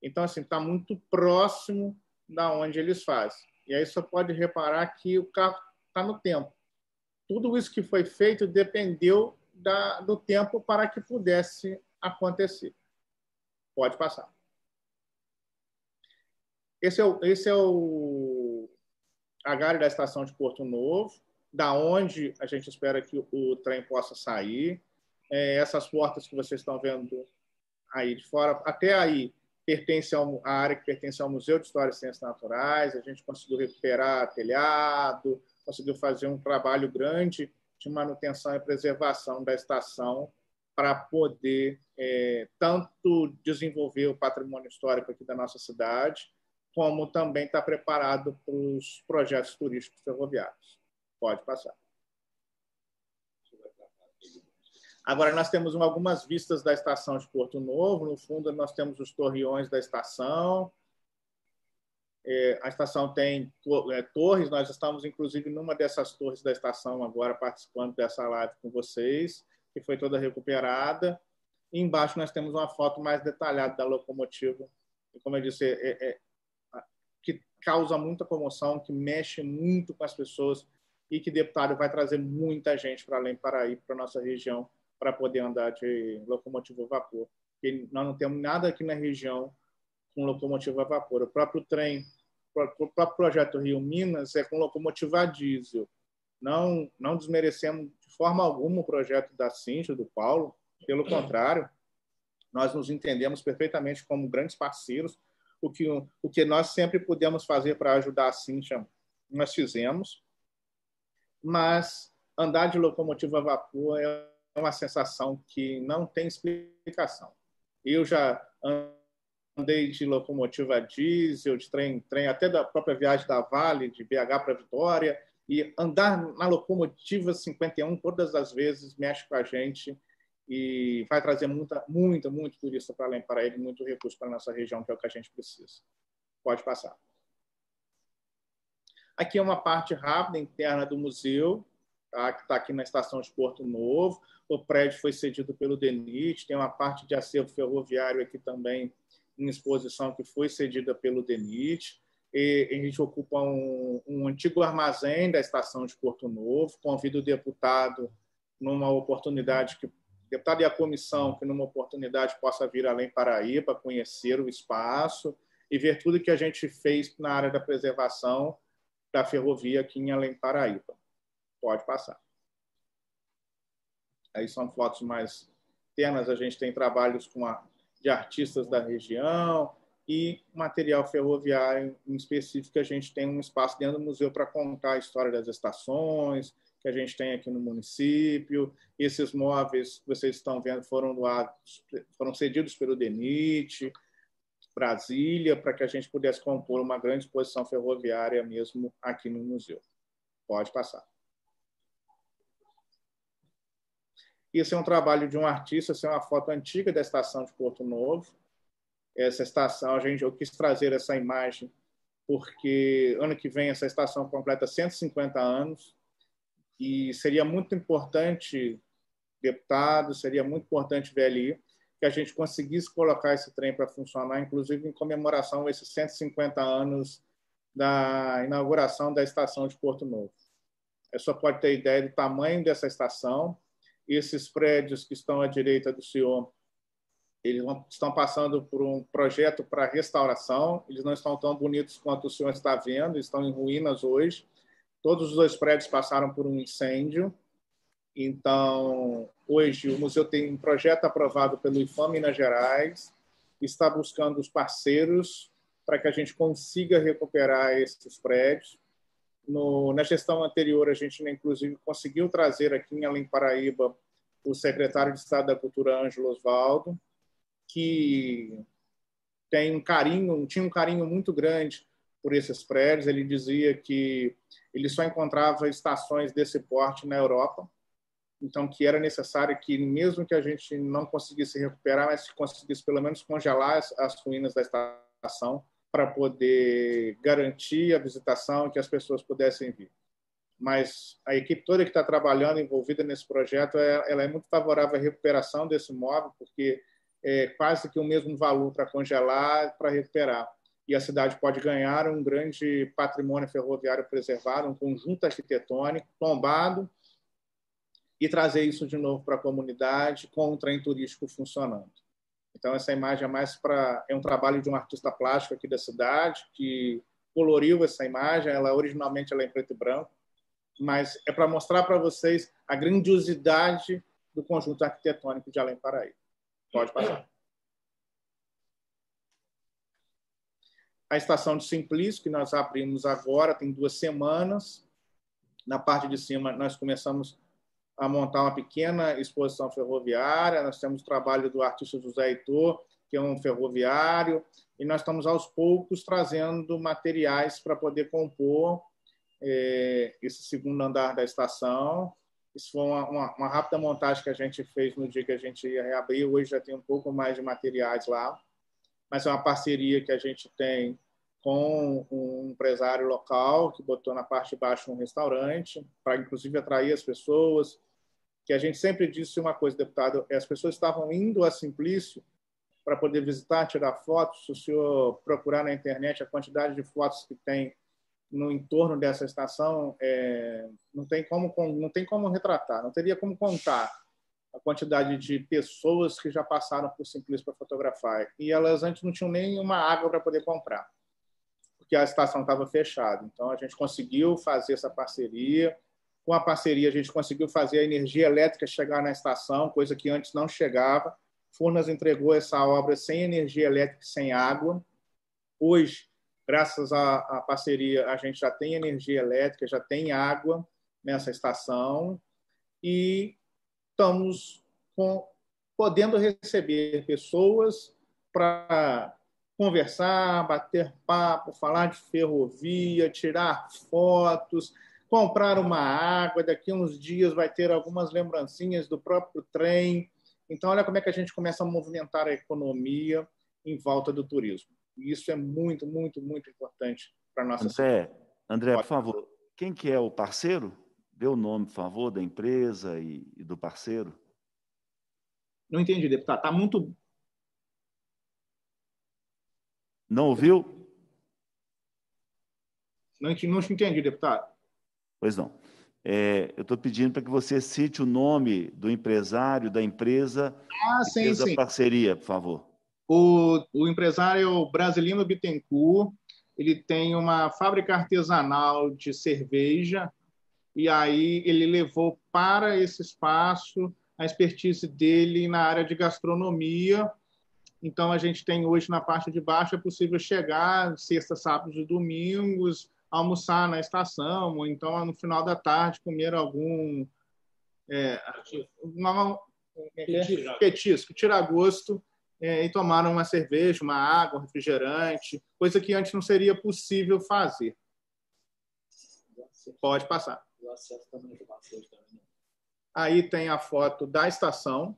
Então, assim, está muito próximo da onde eles fazem. E aí só pode reparar que o carro está no tempo. Tudo isso que foi feito dependeu da, do tempo para que pudesse acontecer. Pode passar. Esse é o, esse é o a gare da estação de Porto Novo, da onde a gente espera que o trem possa sair. É, essas portas que vocês estão vendo aí de fora, até aí pertence ao, a área que pertence ao Museu de História e Ciências Naturais, a gente conseguiu recuperar telhado, conseguiu fazer um trabalho grande de manutenção e preservação da estação para poder é, tanto desenvolver o patrimônio histórico aqui da nossa cidade, como também estar tá preparado para os projetos turísticos ferroviários. Pode passar. Agora, nós temos algumas vistas da estação de Porto Novo. No fundo, nós temos os torreões da estação. É, a estação tem é, torres. Nós estamos, inclusive, numa dessas torres da estação agora, participando dessa live com vocês, que foi toda recuperada. E embaixo nós temos uma foto mais detalhada da locomotiva. E, como eu disse, é, é, é que causa muita comoção, que mexe muito com as pessoas e que deputado vai trazer muita gente para além do Paraíba, para nossa região para poder andar de locomotiva a vapor. Porque nós não temos nada aqui na região com locomotiva a vapor. O próprio trem, o próprio projeto Rio Minas é com locomotiva a diesel. Não, não desmerecemos de forma alguma o projeto da Cintia, do Paulo, pelo contrário, nós nos entendemos perfeitamente como grandes parceiros. O que, o que nós sempre pudemos fazer para ajudar a Cintia, nós fizemos. Mas andar de locomotiva a vapor é é uma sensação que não tem explicação. Eu já andei de locomotiva diesel, de trem, trem até da própria viagem da Vale, de BH para Vitória, e andar na locomotiva 51 todas as vezes mexe com a gente e vai trazer muita, muita, muito turista para além para ele, muito recurso para a nossa região, que é o que a gente precisa. Pode passar. Aqui é uma parte rápida interna do museu, Tá, que está aqui na estação de Porto Novo. O prédio foi cedido pelo DENIT, tem uma parte de acervo ferroviário aqui também em exposição que foi cedida pelo DENIT. E a gente ocupa um, um antigo armazém da estação de Porto Novo. Convido o deputado, numa oportunidade que deputado e a comissão que numa oportunidade possa vir além Paraíba, conhecer o espaço e ver tudo que a gente fez na área da preservação da ferrovia aqui em Além Paraíba. Pode passar. Aí são fotos mais ternas, a gente tem trabalhos com a, de artistas da região e material ferroviário em específico. A gente tem um espaço dentro do museu para contar a história das estações que a gente tem aqui no município. Esses móveis que vocês estão vendo foram doados, foram cedidos pelo DENIT, Brasília, para que a gente pudesse compor uma grande exposição ferroviária mesmo aqui no museu. Pode passar. Isso é um trabalho de um artista, isso é uma foto antiga da estação de Porto Novo. Essa estação, a gente, eu quis trazer essa imagem porque ano que vem essa estação completa 150 anos e seria muito importante, deputado, seria muito importante, ver ali que a gente conseguisse colocar esse trem para funcionar, inclusive em comemoração a esses 150 anos da inauguração da estação de Porto Novo. A é só pode ter ideia do tamanho dessa estação, esses prédios que estão à direita do senhor, eles estão passando por um projeto para restauração, eles não estão tão bonitos quanto o senhor está vendo, estão em ruínas hoje. Todos os dois prédios passaram por um incêndio. Então, hoje o museu tem um projeto aprovado pelo IFAM Minas Gerais, está buscando os parceiros para que a gente consiga recuperar esses prédios no, na gestão anterior, a gente, né, inclusive, conseguiu trazer aqui em Além Paraíba o secretário de Estado da Cultura, Ângelo Osvaldo, que tem um carinho, tinha um carinho muito grande por esses prédios. Ele dizia que ele só encontrava estações desse porte na Europa, então que era necessário que, mesmo que a gente não conseguisse recuperar, mas que conseguisse pelo menos congelar as, as ruínas da estação, para poder garantir a visitação e que as pessoas pudessem vir. Mas a equipe toda que está trabalhando, envolvida nesse projeto, é, ela é muito favorável à recuperação desse imóvel, porque é quase que o mesmo valor para congelar para recuperar. E a cidade pode ganhar um grande patrimônio ferroviário preservado, um conjunto arquitetônico tombado, e trazer isso de novo para a comunidade com o trem turístico funcionando. Então, essa imagem é mais para. É um trabalho de um artista plástico aqui da cidade, que coloriu essa imagem. Ela, originalmente, ela é em preto e branco, mas é para mostrar para vocês a grandiosidade do conjunto arquitetônico de Além Paraíba. Pode passar. A estação de Simplício, que nós abrimos agora, tem duas semanas. Na parte de cima, nós começamos a montar uma pequena exposição ferroviária. Nós temos o trabalho do artista José Heitor, que é um ferroviário, e nós estamos aos poucos trazendo materiais para poder compor é, esse segundo andar da estação. Isso foi uma, uma, uma, rápida montagem que a gente fez no dia que a gente ia reabrir. Hoje já tem um pouco mais de materiais lá, mas é uma parceria que a gente tem com um empresário local que botou na parte de baixo um restaurante para, inclusive, atrair as pessoas, que a gente sempre disse uma coisa, deputado, é, as pessoas estavam indo a Simplício para poder visitar, tirar fotos. Se o senhor procurar na internet a quantidade de fotos que tem no entorno dessa estação, é, não, tem como, não tem como retratar, não teria como contar a quantidade de pessoas que já passaram por Simplício para fotografar. E elas antes não tinham nem uma água para poder comprar, porque a estação estava fechada. Então, a gente conseguiu fazer essa parceria, com a parceria, a gente conseguiu fazer a energia elétrica chegar na estação, coisa que antes não chegava. Furnas entregou essa obra sem energia elétrica, sem água. Hoje, graças à, à parceria, a gente já tem energia elétrica, já tem água nessa estação e estamos com, podendo receber pessoas para conversar, bater papo, falar de ferrovia, tirar fotos, comprar uma água, daqui uns dias vai ter algumas lembrancinhas do próprio trem. Então, olha como é que a gente começa a movimentar a economia em volta do turismo. E isso é muito, muito, muito importante para a nossa André, cidade. André, por favor, quem que é o parceiro? Dê o nome, por favor, da empresa e, e do parceiro. Não entendi, deputado. Está muito. Não ouviu? Não, não entendi, deputado. Pois não. É, eu estou pedindo para que você cite o nome do empresário, da empresa, ah, empresa sim, sim. parceria, por favor. O, o empresário é Brasilino Bittencourt, ele tem uma fábrica artesanal de cerveja e aí ele levou para esse espaço a expertise dele na área de gastronomia. Então a gente tem hoje na parte de baixo é possível chegar sexta, sábados e domingos, almoçar na estação, ou então no final da tarde comer algum é, uma, é é? petisco, petisco tirar gosto é, e tomar uma cerveja, uma água, um refrigerante, coisa que antes não seria possível fazer. Pode passar. Aí tem a foto da estação,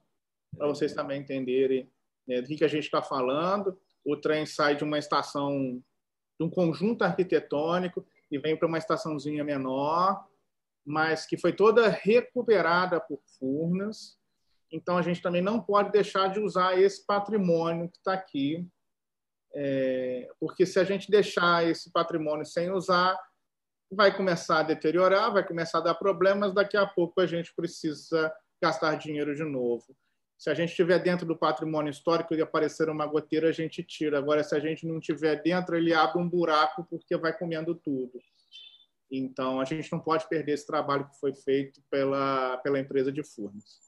para vocês também entenderem né, do que a gente está falando. O trem sai de uma estação de um conjunto arquitetônico e vem para uma estaçãozinha menor, mas que foi toda recuperada por Furnas. Então, a gente também não pode deixar de usar esse patrimônio que está aqui, é, porque se a gente deixar esse patrimônio sem usar, vai começar a deteriorar, vai começar a dar problemas, daqui a pouco a gente precisa gastar dinheiro de novo. Se a gente estiver dentro do patrimônio histórico e aparecer uma goteira, a gente tira. Agora, se a gente não estiver dentro, ele abre um buraco porque vai comendo tudo. Então, a gente não pode perder esse trabalho que foi feito pela, pela empresa de Furnas.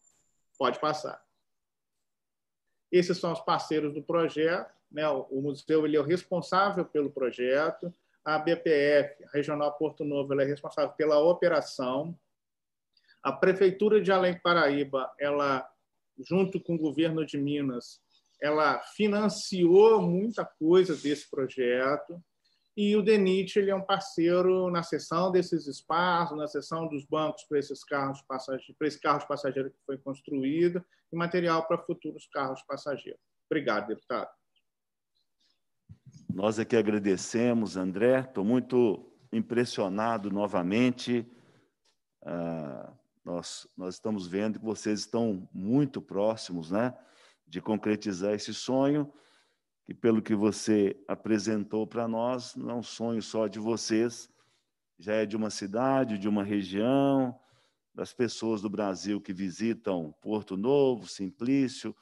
Pode passar. Esses são os parceiros do projeto. Né? O museu ele é o responsável pelo projeto. A BPF, a Regional Porto Novo, ela é responsável pela operação. A Prefeitura de Além Paraíba, ela junto com o governo de Minas, ela financiou muita coisa desse projeto e o DENIT ele é um parceiro na cessão desses espaços, na cessão dos bancos para esses carros passageiros, para esse carro de passageiro que foi construído e material para futuros carros passageiros. Obrigado, deputado. Nós aqui é agradecemos, André. Estou muito impressionado novamente. Ah nós, nós estamos vendo que vocês estão muito próximos né, de concretizar esse sonho, que, pelo que você apresentou para nós, não é um sonho só de vocês, já é de uma cidade, de uma região, das pessoas do Brasil que visitam Porto Novo, Simplício,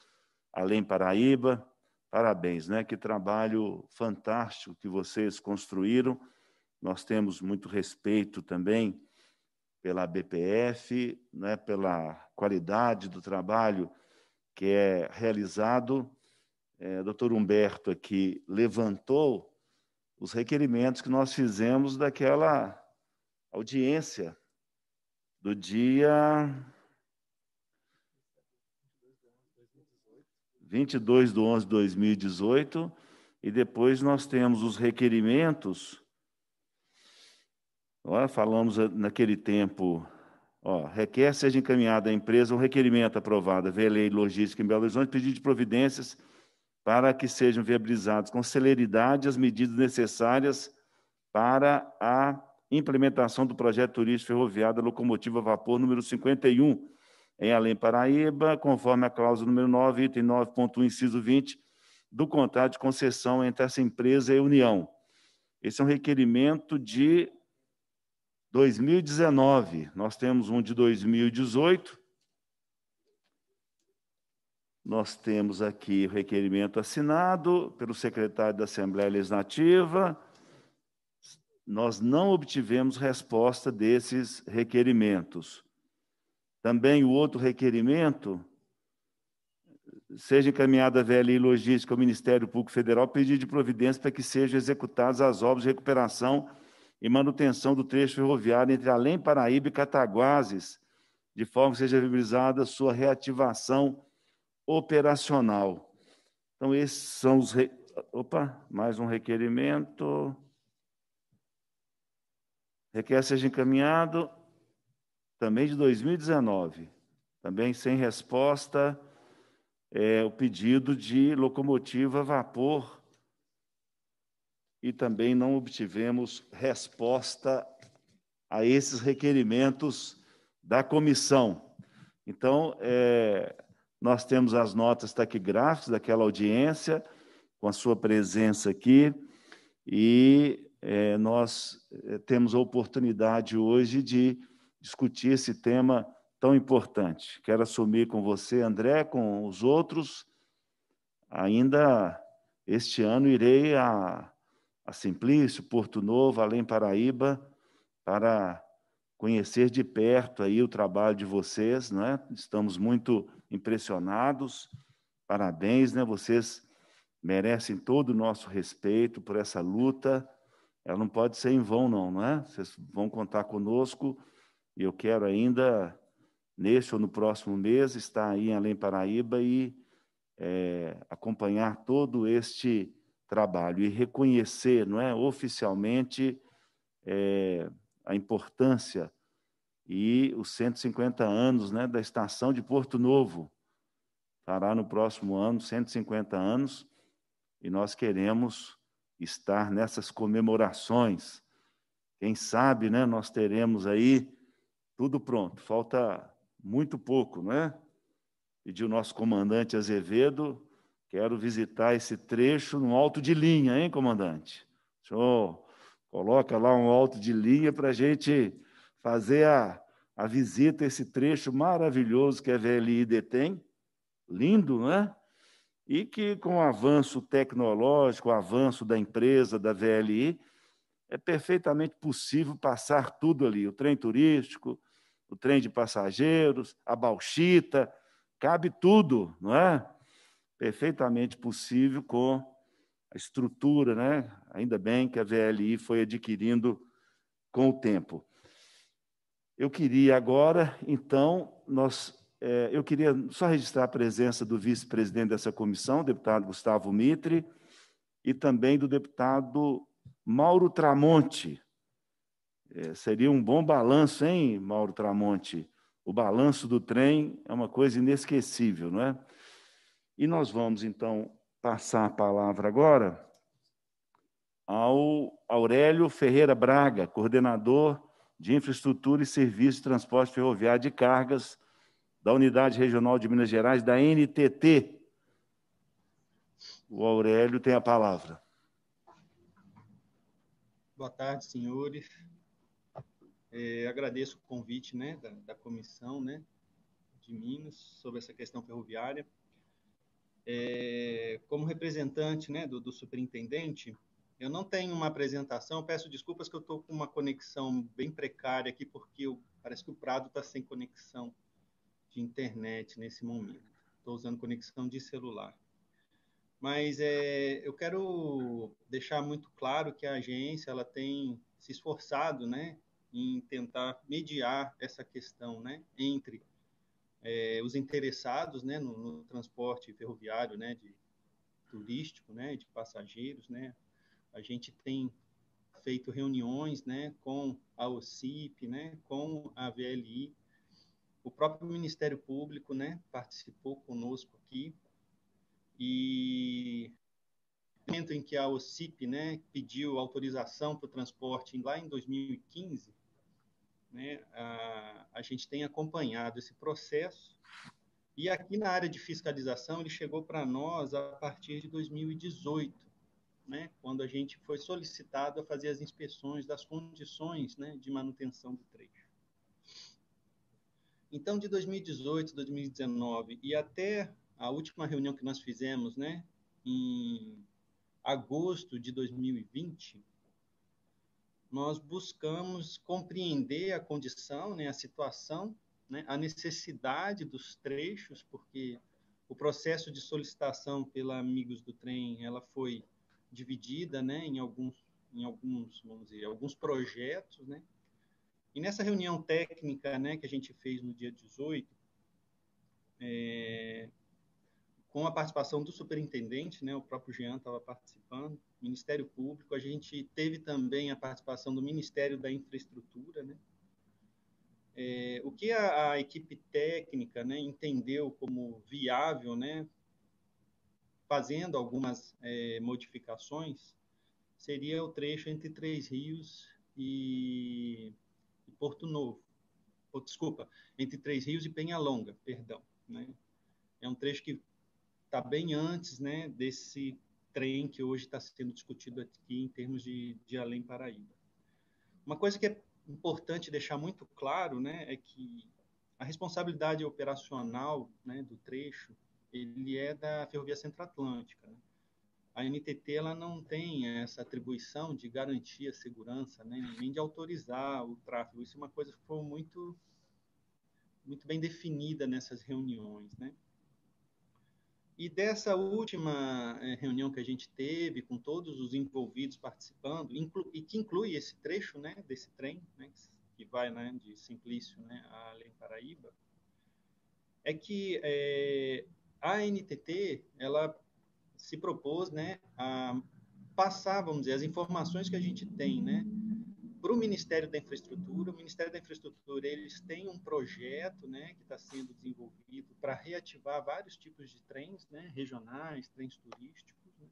além Paraíba. Parabéns, né? Que trabalho fantástico que vocês construíram. Nós temos muito respeito também pela BPF, né, pela qualidade do trabalho que é realizado. É, Dr. Humberto aqui levantou os requerimentos que nós fizemos daquela audiência do dia 22 de 11 de 2018, e depois nós temos os requerimentos Ó, falamos eh, naquele tempo, ó, requer seja encaminhada à empresa um requerimento aprovado, a VLEI Logística em Belo Horizonte, pedido de providências para que sejam viabilizados com celeridade as medidas necessárias para a implementação do projeto turístico ferroviário da locomotiva vapor número 51, em Além Paraíba, conforme a cláusula número 9, item 9.1, inciso 20, do contrato de concessão entre essa empresa e a União. Esse é um requerimento de 2019, nós temos um de 2018. Nós temos aqui o requerimento assinado pelo secretário da Assembleia Legislativa. Nós não obtivemos resposta desses requerimentos. Também o outro requerimento, seja encaminhada a VLI Logística ao Ministério Público Federal, pedido de providência para que sejam executadas as obras de recuperação e manutenção do trecho ferroviário entre Além Paraíba e Cataguases, de forma que seja viabilizada sua reativação operacional. Então, esses são os. Re... Opa, mais um requerimento. Requer seja encaminhado, também de 2019, também sem resposta, é, o pedido de locomotiva vapor e também não obtivemos resposta a esses requerimentos da comissão. Então, é, nós temos as notas taquigráficas daquela audiência, com a sua presença aqui, e é, nós é, temos a oportunidade hoje de discutir esse tema tão importante. Quero assumir com você, André, com os outros. Ainda este ano irei a a Simplício, Porto Novo, além Paraíba, para conhecer de perto aí o trabalho de vocês, é? Estamos muito impressionados. Parabéns, né? Vocês merecem todo o nosso respeito por essa luta. Ela não pode ser em vão, não, não é? Vocês vão contar conosco e eu quero ainda neste ou no próximo mês estar aí em Além Paraíba e é, acompanhar todo este trabalho e reconhecer, não é, oficialmente é, a importância e os 150 anos, né, da estação de Porto Novo. Fará no próximo ano 150 anos e nós queremos estar nessas comemorações. Quem sabe, né, nós teremos aí tudo pronto. Falta muito pouco, né? Pediu o nosso comandante Azevedo, Quero visitar esse trecho no alto de linha, hein, comandante? Show! Coloca lá um alto de linha para a gente fazer a, a visita, esse trecho maravilhoso que a VLI detém, Lindo, né? E que, com o avanço tecnológico, o avanço da empresa, da VLI, é perfeitamente possível passar tudo ali: o trem turístico, o trem de passageiros, a bauxita, cabe tudo, não é? perfeitamente possível com a estrutura, né? ainda bem que a VLI foi adquirindo com o tempo. Eu queria agora, então, nós, é, eu queria só registrar a presença do vice-presidente dessa comissão, deputado Gustavo Mitre, e também do deputado Mauro Tramonte. É, seria um bom balanço, hein, Mauro Tramonte? O balanço do trem é uma coisa inesquecível, não é? E nós vamos, então, passar a palavra agora ao Aurélio Ferreira Braga, coordenador de Infraestrutura e Serviço de Transporte Ferroviário de Cargas da Unidade Regional de Minas Gerais, da NTT. O Aurélio tem a palavra. Boa tarde, senhores. É, agradeço o convite né, da, da Comissão né, de Minas sobre essa questão ferroviária é, como representante né, do, do, superintendente, eu não tenho uma apresentação, peço desculpas que eu estou com uma conexão bem precária aqui, porque eu, parece que o Prado está sem conexão de internet nesse momento. Estou usando conexão de celular. Mas é, eu quero deixar muito claro que a agência ela tem se esforçado né, em tentar mediar essa questão né, entre é, os interessados né, no, no, transporte ferroviário né, de, turístico, né, de passageiros. Né. A gente tem feito reuniões né, com a OCIP, né, com a VLI, o próprio Ministério Público né, participou conosco aqui e no momento em que a OCIP né, pediu autorização para o transporte lá em 2015, né, a, a gente tem acompanhado esse processo e aqui na área de fiscalização ele chegou para nós a partir de 2018, né, quando a gente foi solicitado a fazer as inspeções das condições né, de manutenção do trecho. Então, de 2018, 2019 e até a última reunião que nós fizemos, né, em agosto de 2020, nós buscamos compreender a condição, né, a situação, né, a necessidade dos trechos, porque o processo de solicitação pela Amigos do Trem ela foi dividida né, em alguns em alguns vamos dizer alguns projetos né e nessa reunião técnica né que a gente fez no dia 18 é, eh, com a participação do superintendente, né, o próprio Jean estava participando, Ministério Público, a gente teve também a participação do Ministério da Infraestrutura, né, é, o que a, a equipe técnica né, entendeu como viável, né, fazendo algumas é, modificações, seria o trecho entre Três Rios e, e Porto Novo. Oh, desculpa, entre Três Rios e Penhalonga, perdão. Né? É um trecho que está bem antes né, desse trem que hoje está sendo discutido aqui em termos de, de Além Paraíba. Uma coisa que é importante deixar muito claro né, é que a responsabilidade operacional né, do trecho ele é da Ferrovia Centro-Atlântica. Né? A NTT ela não tem essa atribuição de garantir a segurança, né, nem de autorizar o tráfego. Isso é uma coisa que foi muito, muito bem definida nessas reuniões. Né? E dessa última eh, reunião que a gente teve com todos os envolvidos participando, e que inclui esse trecho né, desse trem, né, que vai né, de Simplício né, a Além Paraíba, é que é, a NTT ela se propôs né, a passar, vamos dizer, as informações que a gente tem né, para o Ministério da Infraestrutura. O Ministério da Infraestrutura eles têm um projeto, né, que está sendo desenvolvido para reativar vários tipos de trens, né, regionais, trens turísticos, né,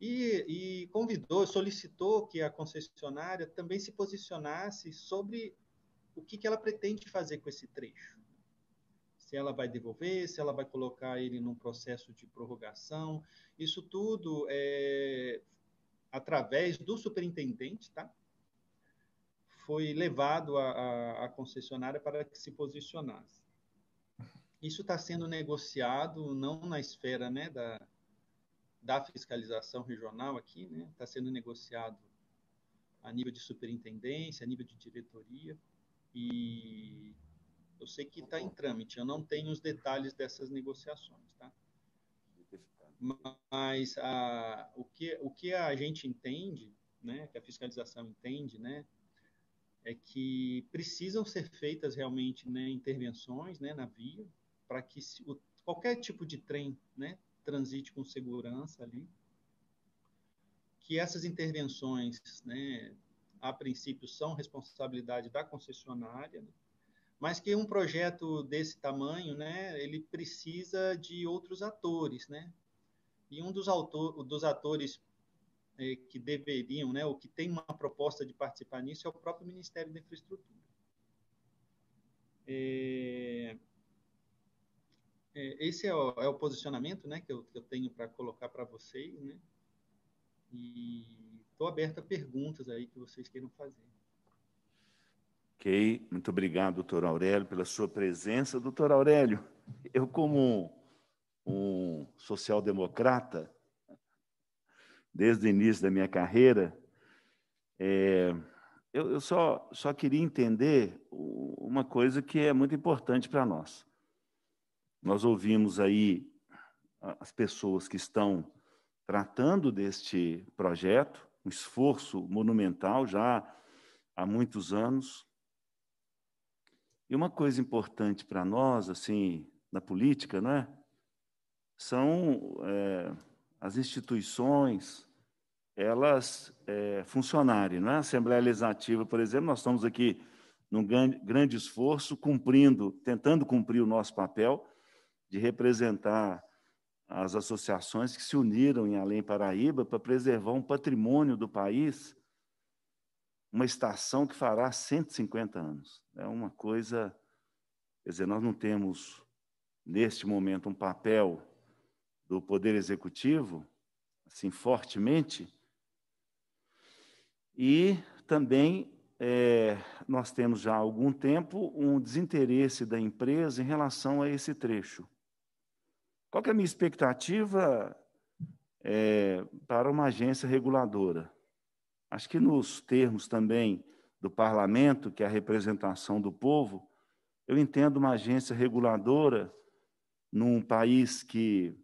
e, e convidou, solicitou que a concessionária também se posicionasse sobre o que, que ela pretende fazer com esse trecho. Se ela vai devolver, se ela vai colocar ele num processo de prorrogação, isso tudo é através do superintendente, tá? foi levado à concessionária para que se posicionasse. Isso está sendo negociado não na esfera né, da, da fiscalização regional aqui, né? Está sendo negociado a nível de superintendência, a nível de diretoria e eu sei que está em trâmite. Eu não tenho os detalhes dessas negociações, tá? Mas a, o que o que a gente entende, né? Que a fiscalização entende, né? é que precisam ser feitas realmente né, intervenções né, na via para que o, qualquer tipo de trem né, transite com segurança ali, que essas intervenções, né, a princípio, são responsabilidade da concessionária, né, mas que um projeto desse tamanho, né, ele precisa de outros atores, E um dos, autor, dos atores é, que deveriam, né, ou que tem uma proposta de participar nisso, é o próprio Ministério da Infraestrutura. É, é esse é o, é o, posicionamento né, que, eu, que eu tenho para colocar para vocês, né? E estou aberto a perguntas aí que vocês queiram fazer. Ok, muito obrigado, doutor Aurélio, pela sua presença. Doutor Aurélio, eu, como um social-democrata, desde o início da minha carreira, é, eu, eu só, só queria entender uma coisa que é muito importante para nós. Nós ouvimos aí as pessoas que estão tratando deste projeto, um esforço monumental já há muitos anos. E uma coisa importante para nós, assim, na política, não é? São é, as instituições, elas é, funcionarem. Não é? A Assembleia Legislativa, por exemplo, nós estamos aqui num grande esforço, cumprindo, tentando cumprir o nosso papel de representar as associações que se uniram em Além Paraíba para preservar um patrimônio do país, uma estação que fará 150 anos. É uma coisa, quer dizer, nós não temos neste momento um papel do Poder Executivo, assim, fortemente. E também é, nós temos já há algum tempo um desinteresse da empresa em relação a esse trecho. Qual é a minha expectativa é, para uma agência reguladora? Acho que nos termos também do parlamento, que é a representação do povo, eu entendo uma agência reguladora num país que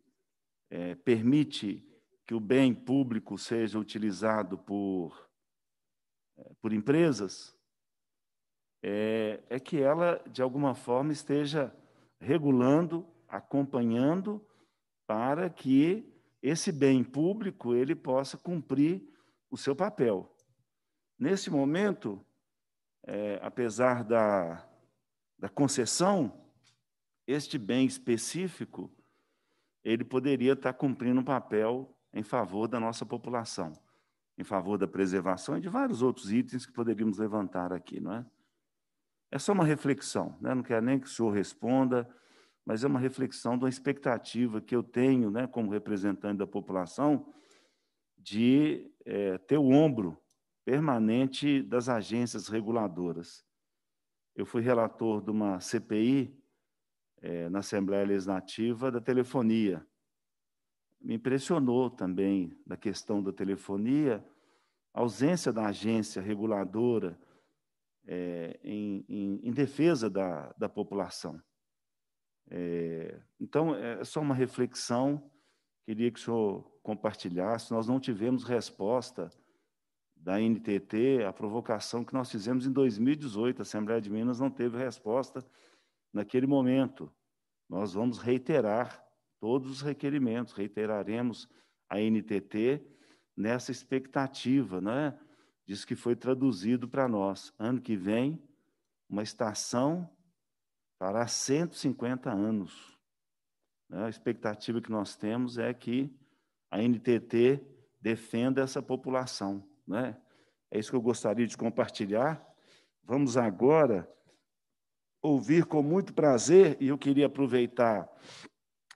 é, permite que o bem público seja utilizado por, é, por empresas, é, é que ela, de alguma forma, esteja regulando, acompanhando, para que esse bem público ele possa cumprir o seu papel. Nesse momento, é, apesar da, da concessão, este bem específico ele poderia estar cumprindo um papel em favor da nossa população, em favor da preservação e de vários outros itens que poderíamos levantar aqui, não é? É só uma reflexão, né? não quero nem que o senhor responda, mas é uma reflexão de uma expectativa que eu tenho, né, como representante da população, de é, ter o ombro permanente das agências reguladoras. Eu fui relator de uma CPI é, na Assembleia Legislativa da telefonia. Me impressionou também na questão da telefonia a ausência da agência reguladora é, em, em, em, defesa da, da população. É, então, é só uma reflexão, queria que o senhor compartilhasse. Nós não tivemos resposta da NTT à provocação que nós fizemos em 2018. A Assembleia de Minas não teve resposta naquele momento, nós vamos reiterar todos os requerimentos, reiteraremos a NTT nessa expectativa, né? Diz que foi traduzido para nós. Ano que vem, uma estação para 150 anos. Né? A expectativa que nós temos é que a NTT defenda essa população, né? É isso que eu gostaria de compartilhar. Vamos agora ouvir com muito prazer, e eu queria aproveitar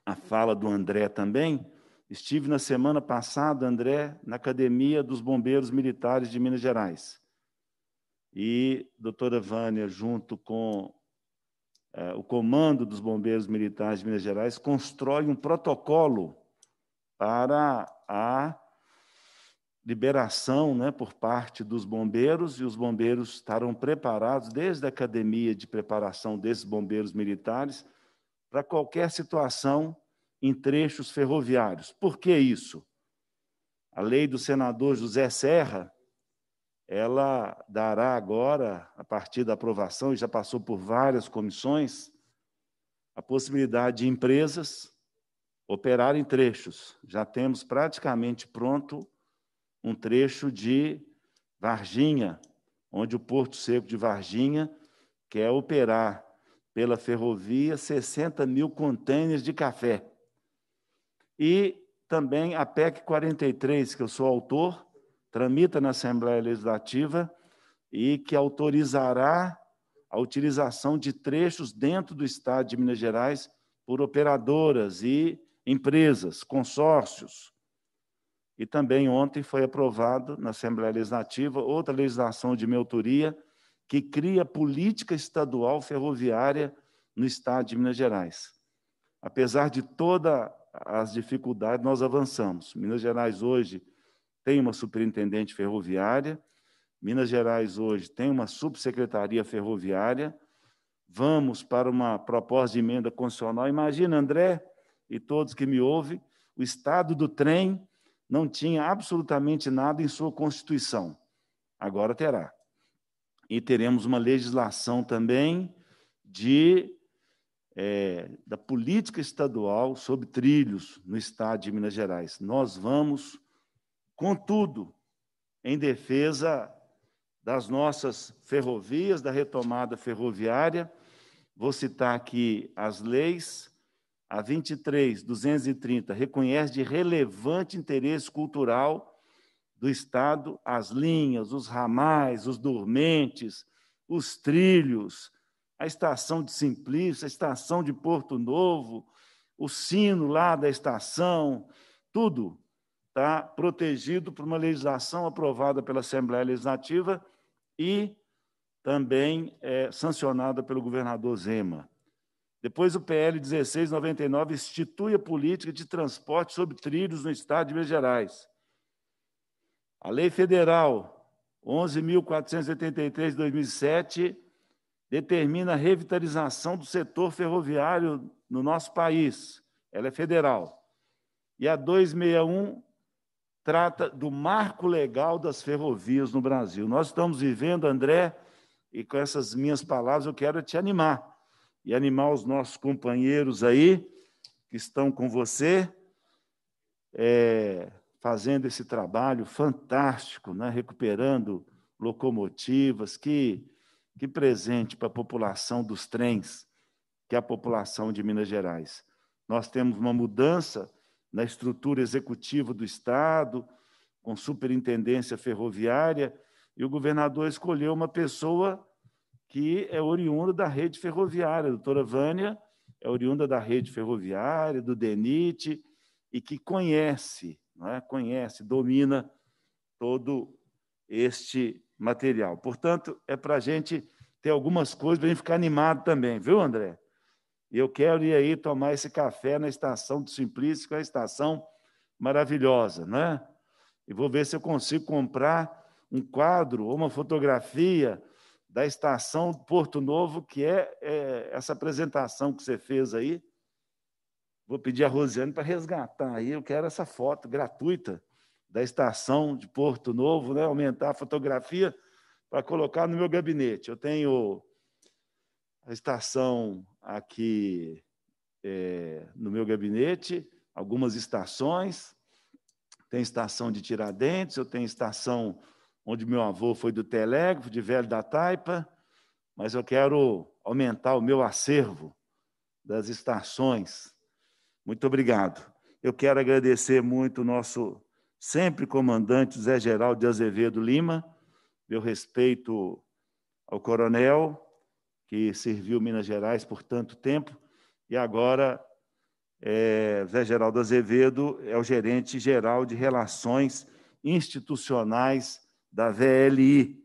a fala do André também. Estive na semana passada, André, na Academia dos Bombeiros Militares de Minas Gerais. E doutora Vânia, junto com eh, o comando dos Bombeiros Militares de Minas Gerais, constrói um protocolo para a liberação né, por parte dos bombeiros, e os bombeiros estarão preparados, desde a academia de preparação desses bombeiros militares, para qualquer situação em trechos ferroviários. Por que isso? A lei do senador José Serra, ela dará agora, a partir da aprovação, e já passou por várias comissões, a possibilidade de empresas operarem trechos. Já temos praticamente pronto um trecho de Varginha, onde o Porto Seco de Varginha quer operar pela ferrovia 60 mil contêineres de café. E também a PEC 43, que eu sou autor, tramita na Assembleia Legislativa e que autorizará a utilização de trechos dentro do Estado de Minas Gerais por operadoras e empresas, consórcios, e também ontem foi aprovado na Assembleia Legislativa outra legislação de minha que cria política estadual ferroviária no estado de Minas Gerais. Apesar de todas as dificuldades, nós avançamos. Minas Gerais hoje tem uma superintendente ferroviária, Minas Gerais hoje tem uma subsecretaria ferroviária. Vamos para uma proposta de emenda constitucional. Imagina, André e todos que me ouvem, o estado do trem não tinha absolutamente nada em sua Constituição. Agora terá. E teremos uma legislação também de, é, da política estadual sobre trilhos no estado de Minas Gerais. Nós vamos, contudo, em defesa das nossas ferrovias, da retomada ferroviária. Vou citar aqui as leis a 23, 230, reconhece de relevante interesse cultural do Estado as linhas, os ramais, os dormentes, os trilhos, a estação de Simplício, a estação de Porto Novo, o sino lá da estação, tudo está protegido por uma legislação aprovada pela Assembleia Legislativa e também é, sancionada pelo governador Zema. Depois, o PL 1699 institui a política de transporte sobre trilhos no Estado de Minas Gerais. A Lei Federal 11.483, de 2007, determina a revitalização do setor ferroviário no nosso país. Ela é federal. E a 261 trata do marco legal das ferrovias no Brasil. Nós estamos vivendo, André, e com essas minhas palavras eu quero te animar e animar os nossos companheiros aí que estão com você, é, fazendo esse trabalho fantástico, né? recuperando locomotivas. Que, que presente para a população dos trens, que é a população de Minas Gerais. Nós temos uma mudança na estrutura executiva do Estado, com superintendência ferroviária, e o governador escolheu uma pessoa que é oriundo da rede ferroviária. A doutora Vânia é oriunda da rede ferroviária, do DENIT, e que conhece, é? conhece, domina todo este material. Portanto, é para a gente ter algumas coisas para a gente ficar animado também, viu, André? Eu quero ir aí tomar esse café na estação do Simplício, que é uma estação maravilhosa, né? E vou ver se eu consigo comprar um quadro ou uma fotografia da estação Porto Novo, que é, é essa apresentação que você fez aí. Vou pedir a Rosiane para resgatar aí. Eu quero essa foto gratuita da estação de Porto Novo, né? aumentar a fotografia para colocar no meu gabinete. Eu tenho a estação aqui é, no meu gabinete, algumas estações. Tem estação de Tiradentes, eu tenho estação onde meu avô foi do telégrafo, de velho da taipa, mas eu quero aumentar o meu acervo das estações. Muito obrigado. Eu quero agradecer muito o nosso sempre comandante Zé Geraldo de Azevedo Lima, meu respeito ao coronel, que serviu Minas Gerais por tanto tempo, e agora é, Zé Geraldo Azevedo é o gerente geral de Relações Institucionais da VLI.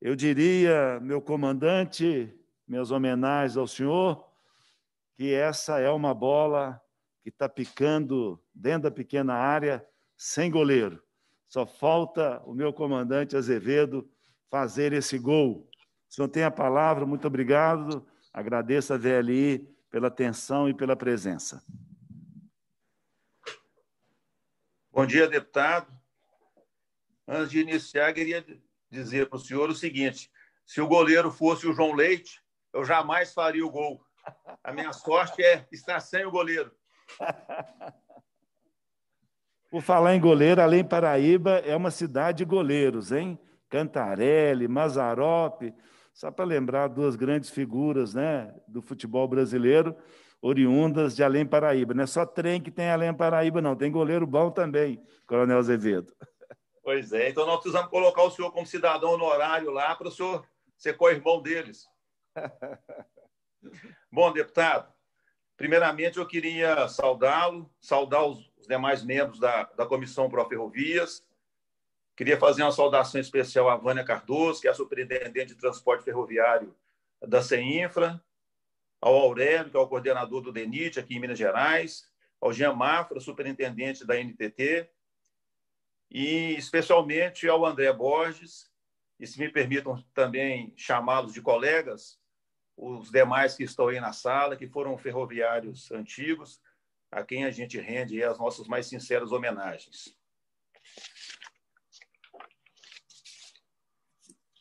Eu diria, meu comandante, minhas homenagens ao senhor, que essa é uma bola que está picando dentro da pequena área, sem goleiro. Só falta o meu comandante Azevedo fazer esse gol. O senhor tem a palavra, muito obrigado. Agradeço a VLI pela atenção e pela presença. Bom dia, deputado antes de iniciar, queria dizer para o senhor o seguinte: se o goleiro fosse o João Leite, eu jamais faria o gol. A minha sorte é estar sem o goleiro. Por falar em goleiro, além Paraíba, é uma cidade de goleiros, hein? Cantarelli, Mazarope, só para lembrar duas grandes figuras né, do futebol brasileiro, oriundas de Além Paraíba. Não é só trem que tem Além Paraíba, não, tem goleiro bom também, Coronel Azevedo. Pois é, então nós precisamos colocar o senhor como cidadão honorário lá para o senhor ser co-irmão deles. (laughs) Bom, deputado, primeiramente eu queria saudá-lo, saudar os demais membros da, da Comissão Pro Ferrovias. Queria fazer uma saudação especial à Vânia Cardoso, que é a superintendente de transporte ferroviário da CEINFRA, ao Aurélio, que é o coordenador do DENIT aqui em Minas Gerais, ao Jean Mafra, superintendente da NTT, e especialmente ao André Borges, e se me permitam também chamá-los de colegas, os demais que estão aí na sala, que foram ferroviários antigos, a quem a gente rende as nossas mais sinceras homenagens.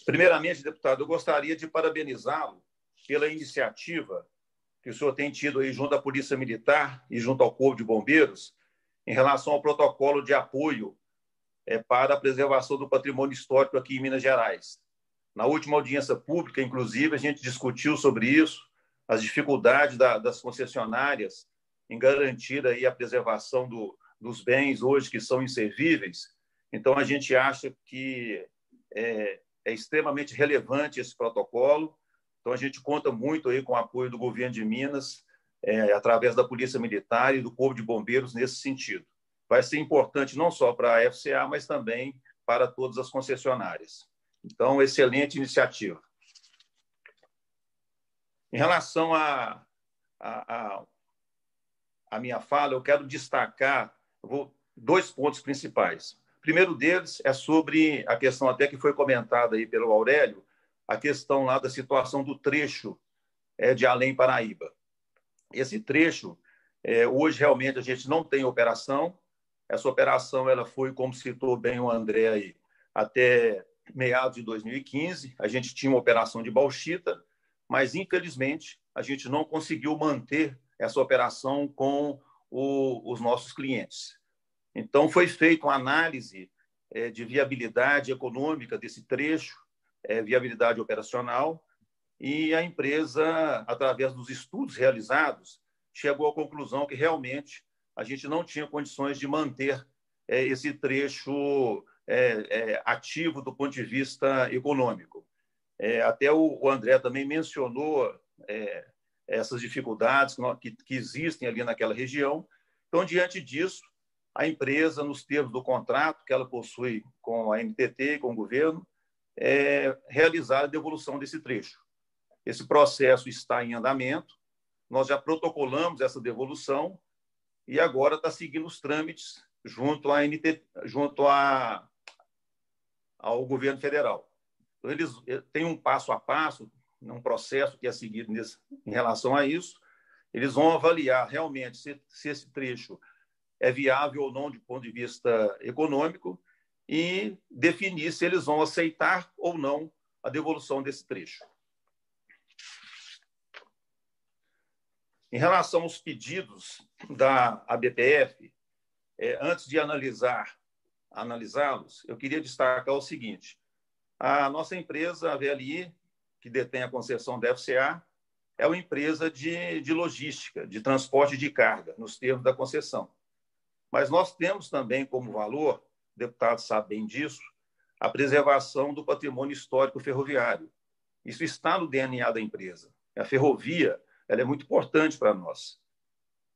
Primeiramente, deputado, eu gostaria de parabenizá-lo pela iniciativa que o senhor tem tido aí junto à Polícia Militar e junto ao Corpo de Bombeiros em relação ao protocolo de apoio é, para a preservação do patrimônio histórico aqui em Minas Gerais. Na última audiência pública, inclusive, a gente discutiu sobre isso, as dificuldades da, das concessionárias em garantir aí a preservação do, dos bens hoje que são inservíveis. Então, a gente acha que é, é extremamente relevante esse protocolo. Então, a gente conta muito aí com o apoio do governo de Minas, é, através da Polícia Militar e do Corpo de Bombeiros nesse sentido vai ser importante não só para a FCA, mas também para todas as concessionárias. Então, excelente iniciativa. Em relação à a, a, a, minha fala, eu quero destacar vou, dois pontos principais. O primeiro deles é sobre a questão até que foi comentada aí pelo Aurélio, a questão lá da situação do trecho é, de Além Paraíba. Esse trecho, é, hoje realmente a gente não tem operação, essa operação ela foi, como citou bem o André aí, até meados de 2015, a gente tinha uma operação de bauxita, mas infelizmente a gente não conseguiu manter essa operação com o, os nossos clientes. Então foi feita uma análise é, de viabilidade econômica desse trecho, é, viabilidade operacional, e a empresa, através dos estudos realizados, chegou à conclusão que realmente a gente não tinha condições de manter é, esse trecho é, é ativo do ponto de vista econômico. É, até o, o, André também mencionou é, essas dificuldades que, que existem ali naquela região. Então, diante disso, a empresa, nos termos do contrato que ela possui com a MTT, com o governo, é, realizar a devolução desse trecho. Esse processo está em andamento, nós já protocolamos essa devolução, e agora está seguindo os trâmites junto à NT, junto a, ao governo federal. Então, eles eh, têm um passo a passo, um processo que é seguido nesse, em relação a isso. Eles vão avaliar realmente se, se esse trecho é viável ou não do ponto de vista econômico e definir se eles vão aceitar ou não a devolução desse trecho. Em relação aos pedidos da ABPF, é, antes de analisar analisá-los, eu queria destacar o seguinte: a nossa empresa, a VLI, que detém a concessão da FCA, é uma empresa de, de logística, de transporte de carga, nos termos da concessão. Mas nós temos também como valor, o deputado sabe bem disso, a preservação do patrimônio histórico ferroviário. Isso está no DNA da empresa. É a ferrovia ela é muito importante para nós.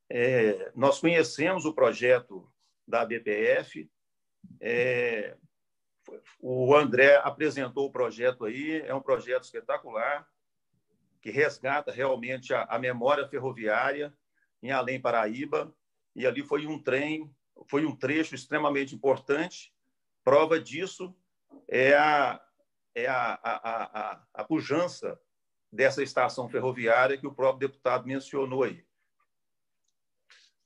É, nós conhecemos o projeto da BPF, é, o André apresentou o projeto aí, é um projeto espetacular, que resgata realmente a, a memória ferroviária em Além Paraíba, e ali foi um trem, foi um trecho extremamente importante. Prova disso é a, é a, a, a, a pujança dessa estação ferroviária que o próprio deputado mencionou aí.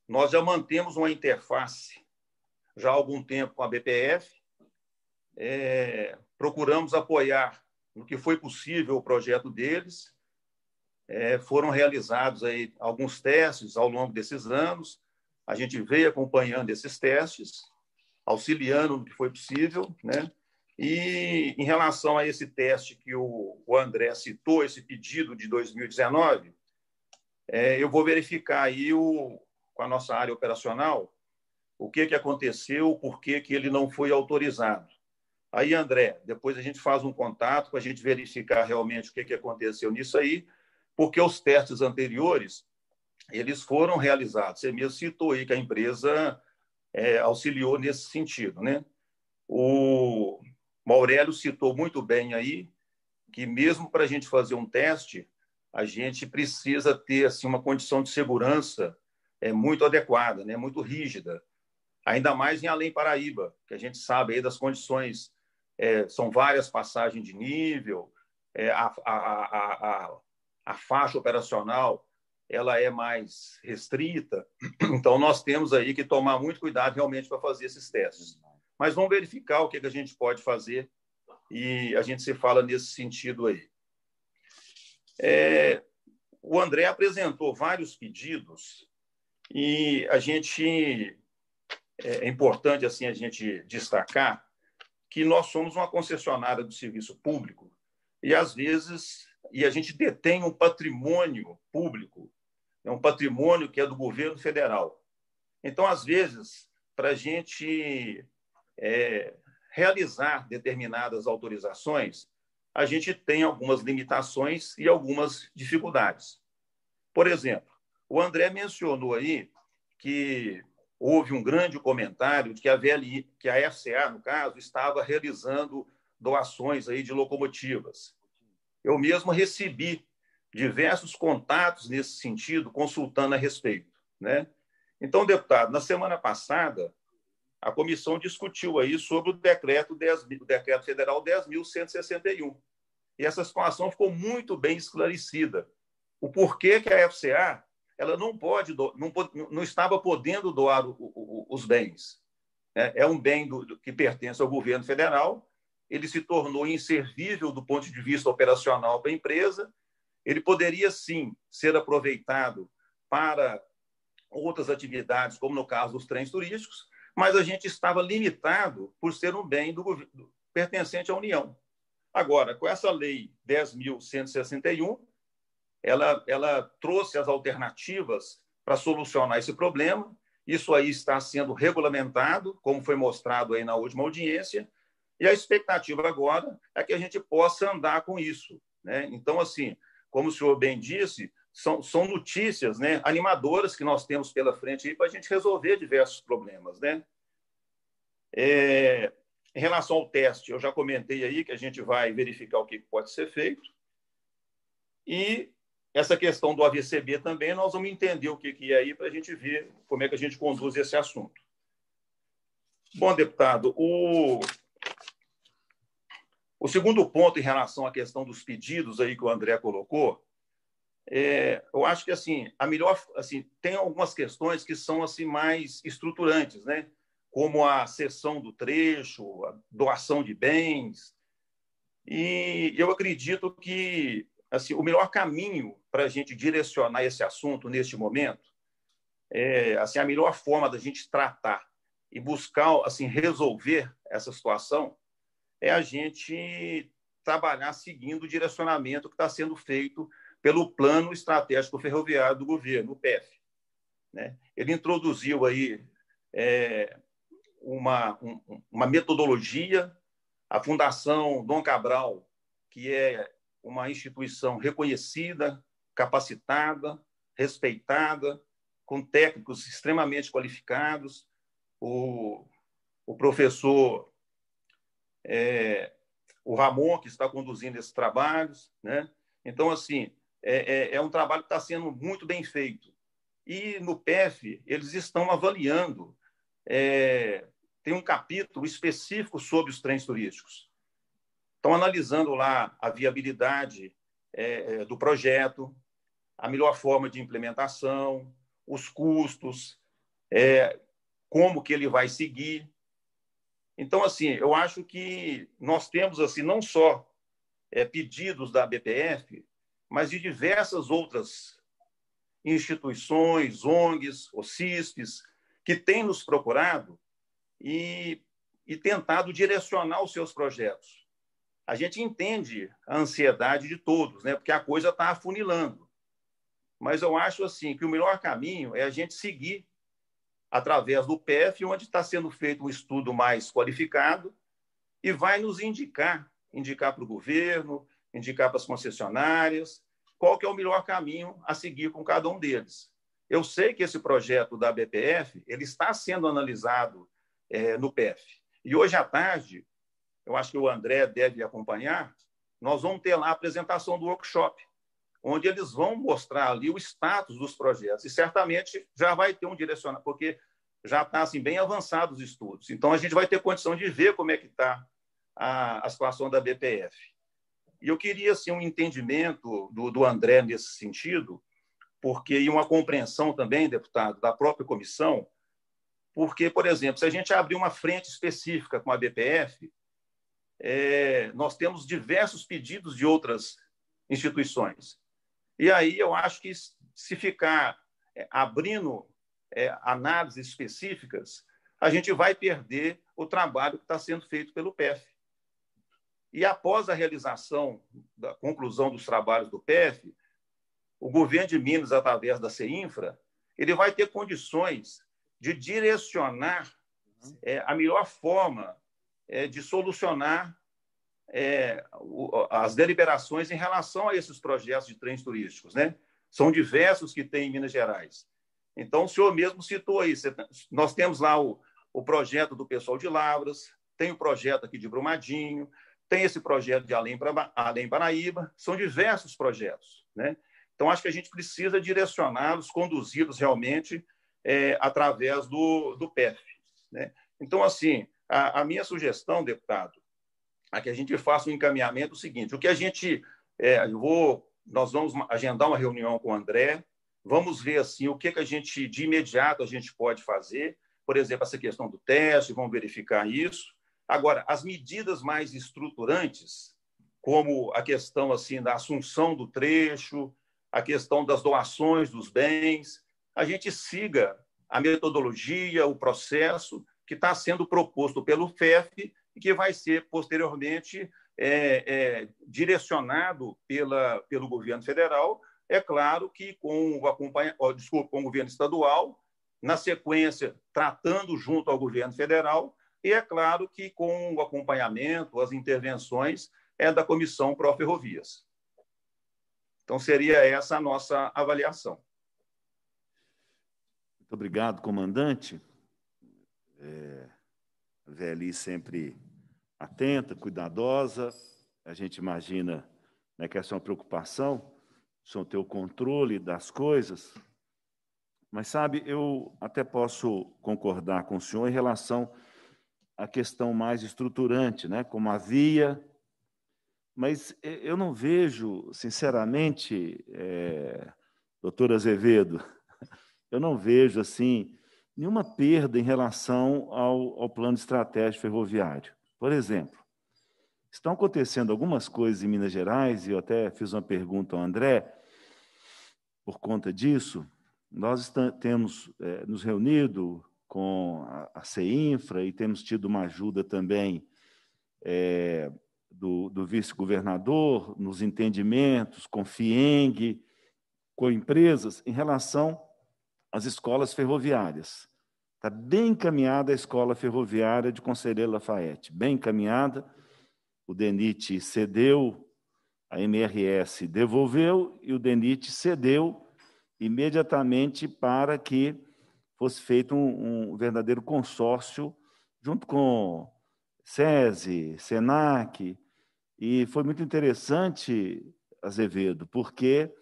Nós já mantemos uma interface já há algum tempo com a BPF, é, procuramos apoiar no que foi possível o projeto deles. É, foram realizados aí alguns testes ao longo desses anos. A gente veio acompanhando esses testes, auxiliando no que foi possível, né? E em relação a esse teste que o, André citou, esse pedido de 2019, é, eu vou verificar aí o, com a nossa área operacional o que, que aconteceu, por que, que ele não foi autorizado. Aí, André, depois a gente faz um contato para a gente verificar realmente o que, que aconteceu nisso aí, porque os testes anteriores eles foram realizados. Você mesmo citou aí que a empresa é, auxiliou nesse sentido, né? O, Maurélio citou muito bem aí que mesmo para a gente fazer um teste, a gente precisa ter assim uma condição de segurança é muito adequada, né? Muito rígida. Ainda mais em Além Paraíba, que a gente sabe aí das condições é, são várias passagens de nível, é, a, a, a, a, faixa operacional ela é mais restrita, (clears throat) então nós temos aí que tomar muito cuidado realmente para fazer esses testes. Mas vamos verificar o que, é que a gente pode fazer e a gente se fala nesse sentido aí. É, o André apresentou vários pedidos e a gente é, é importante assim a gente destacar que nós somos uma concessionária do serviço público e às vezes e a gente detém um patrimônio público é um patrimônio que é do governo federal então às vezes para a gente é, realizar determinadas autorizações, a gente tem algumas limitações e algumas dificuldades. Por exemplo, o André mencionou aí que houve um grande comentário de que a VLI, que a FCA, no caso, estava realizando doações aí de locomotivas. Eu mesmo recebi diversos contatos nesse sentido, consultando a respeito, né? Então, deputado, na semana passada, a comissão discutiu aí sobre o decreto, 10, o decreto federal 10.161. E essa situação ficou muito bem esclarecida. O porquê que a FCA ela não pode não, não estava podendo doar o, o, os bens. Né? É, um bem do, que pertence ao governo federal, ele se tornou inservível do ponto de vista operacional para a empresa, ele poderia sim ser aproveitado para outras atividades, como no caso dos trens turísticos, mas a gente estava limitado por ser um bem do governo, pertencente à União. Agora, com essa lei 10.161, ela, ela trouxe as alternativas para solucionar esse problema. Isso aí está sendo regulamentado, como foi mostrado aí na última audiência, e a expectativa agora é que a gente possa andar com isso. Né? Então, assim, como o senhor bem disse, são, são notícias né, animadoras que nós temos pela frente para a gente resolver diversos problemas. Né? É, em relação ao teste, eu já comentei aí que a gente vai verificar o que pode ser feito. E essa questão do AVCB também, nós vamos entender o que, que é aí para a gente ver como é que a gente conduz esse assunto. Bom, deputado, o, o segundo ponto em relação à questão dos pedidos aí que o André colocou, é, eu acho que assim a melhor assim tem algumas questões que são assim mais estruturantes, né? Como a cessão do trecho, a doação de bens. E eu acredito que assim o melhor caminho para a gente direcionar esse assunto neste momento é assim a melhor forma da gente tratar e buscar assim resolver essa situação é a gente trabalhar seguindo o direcionamento que está sendo feito pelo Plano Estratégico Ferroviário do Governo, o PEF. Né? Ele introduziu aí é, uma, um, uma metodologia, a Fundação Dom Cabral, que é uma instituição reconhecida, capacitada, respeitada, com técnicos extremamente qualificados. O, o professor é, o Ramon, que está conduzindo esses trabalhos. Né? Então, assim, é, é, é um trabalho que está sendo muito bem feito. E no PEF, eles estão avaliando, é, tem um capítulo específico sobre os trens turísticos. Estão analisando lá a viabilidade é, é, do projeto, a melhor forma de implementação, os custos, é, como que ele vai seguir. Então, assim, eu acho que nós temos assim não só é, pedidos da BPF, mas de diversas outras instituições, ONGs, OCISPs, que têm nos procurado e, e tentado direcionar os seus projetos. A gente entende a ansiedade de todos, né? porque a coisa está afunilando. Mas eu acho assim que o melhor caminho é a gente seguir através do PEF, onde está sendo feito um estudo mais qualificado e vai nos indicar, indicar para o governo, indicar para as concessionárias, qual que é o melhor caminho a seguir com cada um deles. Eu sei que esse projeto da BPF ele está sendo analisado é, no PEF. E hoje à tarde, eu acho que o André deve acompanhar, nós vamos ter lá a apresentação do workshop, onde eles vão mostrar ali o status dos projetos. E certamente já vai ter um direcionamento, porque já está assim, bem avançados os estudos. Então, a gente vai ter condição de ver como é que está a, a situação da BPF. E eu queria assim, um entendimento do, do André nesse sentido, porque e uma compreensão também, deputado, da própria comissão, porque, por exemplo, se a gente abrir uma frente específica com a BPF, é, nós temos diversos pedidos de outras instituições. E aí eu acho que se ficar é, abrindo é, análises específicas, a gente vai perder o trabalho que está sendo feito pelo PEF. E após a realização da conclusão dos trabalhos do PEF, o governo de Minas, através da CEINFRA, ele vai ter condições de direcionar é, a melhor forma é, de solucionar é, o, as deliberações em relação a esses projetos de trens turísticos. Né? São diversos que tem em Minas Gerais. Então, o senhor mesmo citou aí, tá, nós temos lá o, o projeto do pessoal de Lavras, tem o projeto aqui de Brumadinho, tem esse projeto de Além, Além Paraíba, são diversos projetos. Né? Então, acho que a gente precisa direcioná-los, conduzi-los realmente é, através do, do PEF. Né? Então, assim, a, a, minha sugestão, deputado, é que a gente faça um encaminhamento seguinte: o que a gente. É, vou, nós vamos agendar uma reunião com o André, vamos ver assim o que, que a gente, de imediato, a gente pode fazer. Por exemplo, essa questão do teste, vamos verificar isso. Agora, as medidas mais estruturantes, como a questão assim da assunção do trecho, a questão das doações dos bens, a gente siga a metodologia, o processo que está sendo proposto pelo FEF e que vai ser posteriormente é, é, direcionado pela, pelo governo federal, é claro que com o acompanha, oh, desculpa, com o governo estadual, na sequência tratando junto ao governo federal e é claro que com o acompanhamento, as intervenções é da Comissão Pro Ferrovias. Então, seria essa a nossa avaliação. Muito obrigado, comandante. É, a VLI sempre atenta, cuidadosa. A gente imagina né, que essa é uma preocupação, são ter o controle das coisas. Mas, sabe, eu até posso concordar com o senhor em relação a questão mais estruturante, né, como havia, mas eh, eu não vejo, sinceramente, é, doutor Azevedo, (laughs) eu não vejo assim nenhuma perda em relação ao, ao plano estratégico ferroviário. Por exemplo, estão acontecendo algumas coisas em Minas Gerais, e eu até fiz uma pergunta ao André por conta disso. Nós temos é, nos reunido, com a, CEINFRA e temos tido uma ajuda também é, do, do vice-governador nos entendimentos com FIENG, com empresas, em relação às escolas ferroviárias. Está bem encaminhada a escola ferroviária de Conselheiro Lafayette, bem encaminhada. O DENIT cedeu, a MRS devolveu e o DENIT cedeu imediatamente para que fosse feito um, um verdadeiro consórcio junto com SESI, SENAC, e foi muito interessante, Azevedo, porque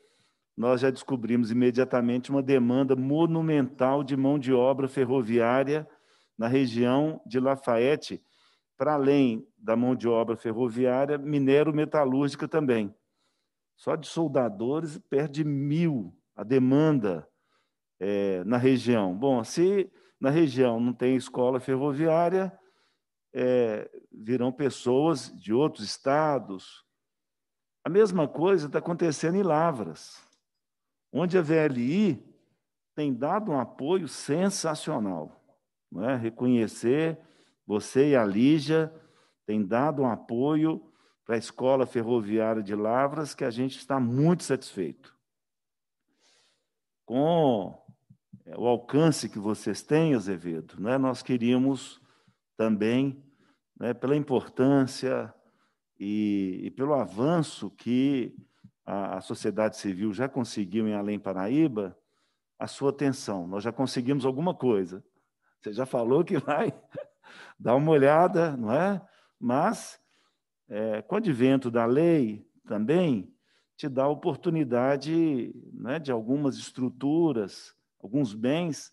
nós já descobrimos imediatamente uma demanda monumental de mão de obra ferroviária na região de Lafayette, para além da mão de obra ferroviária, minério-metalúrgica também. Só de soldadores, perde mil a demanda é, na região? Bom, se na região não tem escola ferroviária, é, virão pessoas de outros estados. A mesma coisa está acontecendo em Lavras, onde a VLI tem dado um apoio sensacional. É? Reconhecer, você e a Lígia têm dado um apoio para a Escola Ferroviária de Lavras, que a gente está muito satisfeito. Com é, o alcance que vocês têm, Azevedo, né, nós queríamos também, né, pela importância e, e, pelo avanço que a, a sociedade civil já conseguiu em Além Paraíba, a sua atenção. Nós já conseguimos alguma coisa. Você já falou que vai (laughs) dar uma olhada, não é? Mas, é, com o advento da lei também, te dá a oportunidade né, de algumas estruturas alguns bens,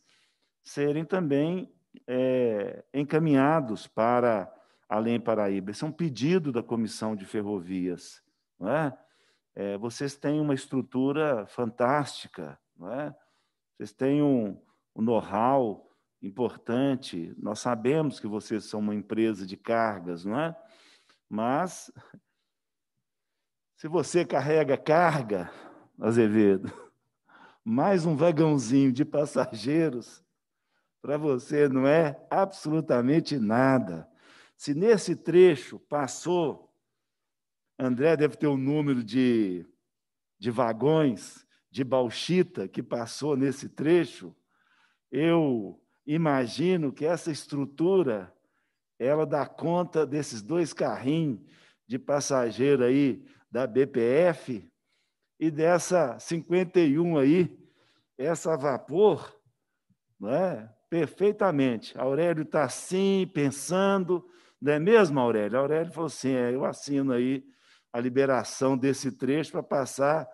serem também é, encaminhados para além Paraíba. Esse é um pedido da Comissão de Ferrovias. Não é? é vocês têm uma estrutura fantástica, não é? vocês têm um, um know-how importante. Nós sabemos que vocês são uma empresa de cargas, não é? Mas se você carrega carga, Azevedo, mais um vagãozinho de passageiros, para você não é absolutamente nada. Se nesse trecho passou, André deve ter o um número de, de vagões de bauxita que passou nesse trecho, eu imagino que essa estrutura ela dá conta desses dois carrinhos de passageiro aí da BPF, e dessa 51 aí, essa vapor, é? perfeitamente. Aurélio está assim, pensando, não é mesmo, Aurélio? Aurélio falou assim: é, eu assino aí a liberação desse trecho para passar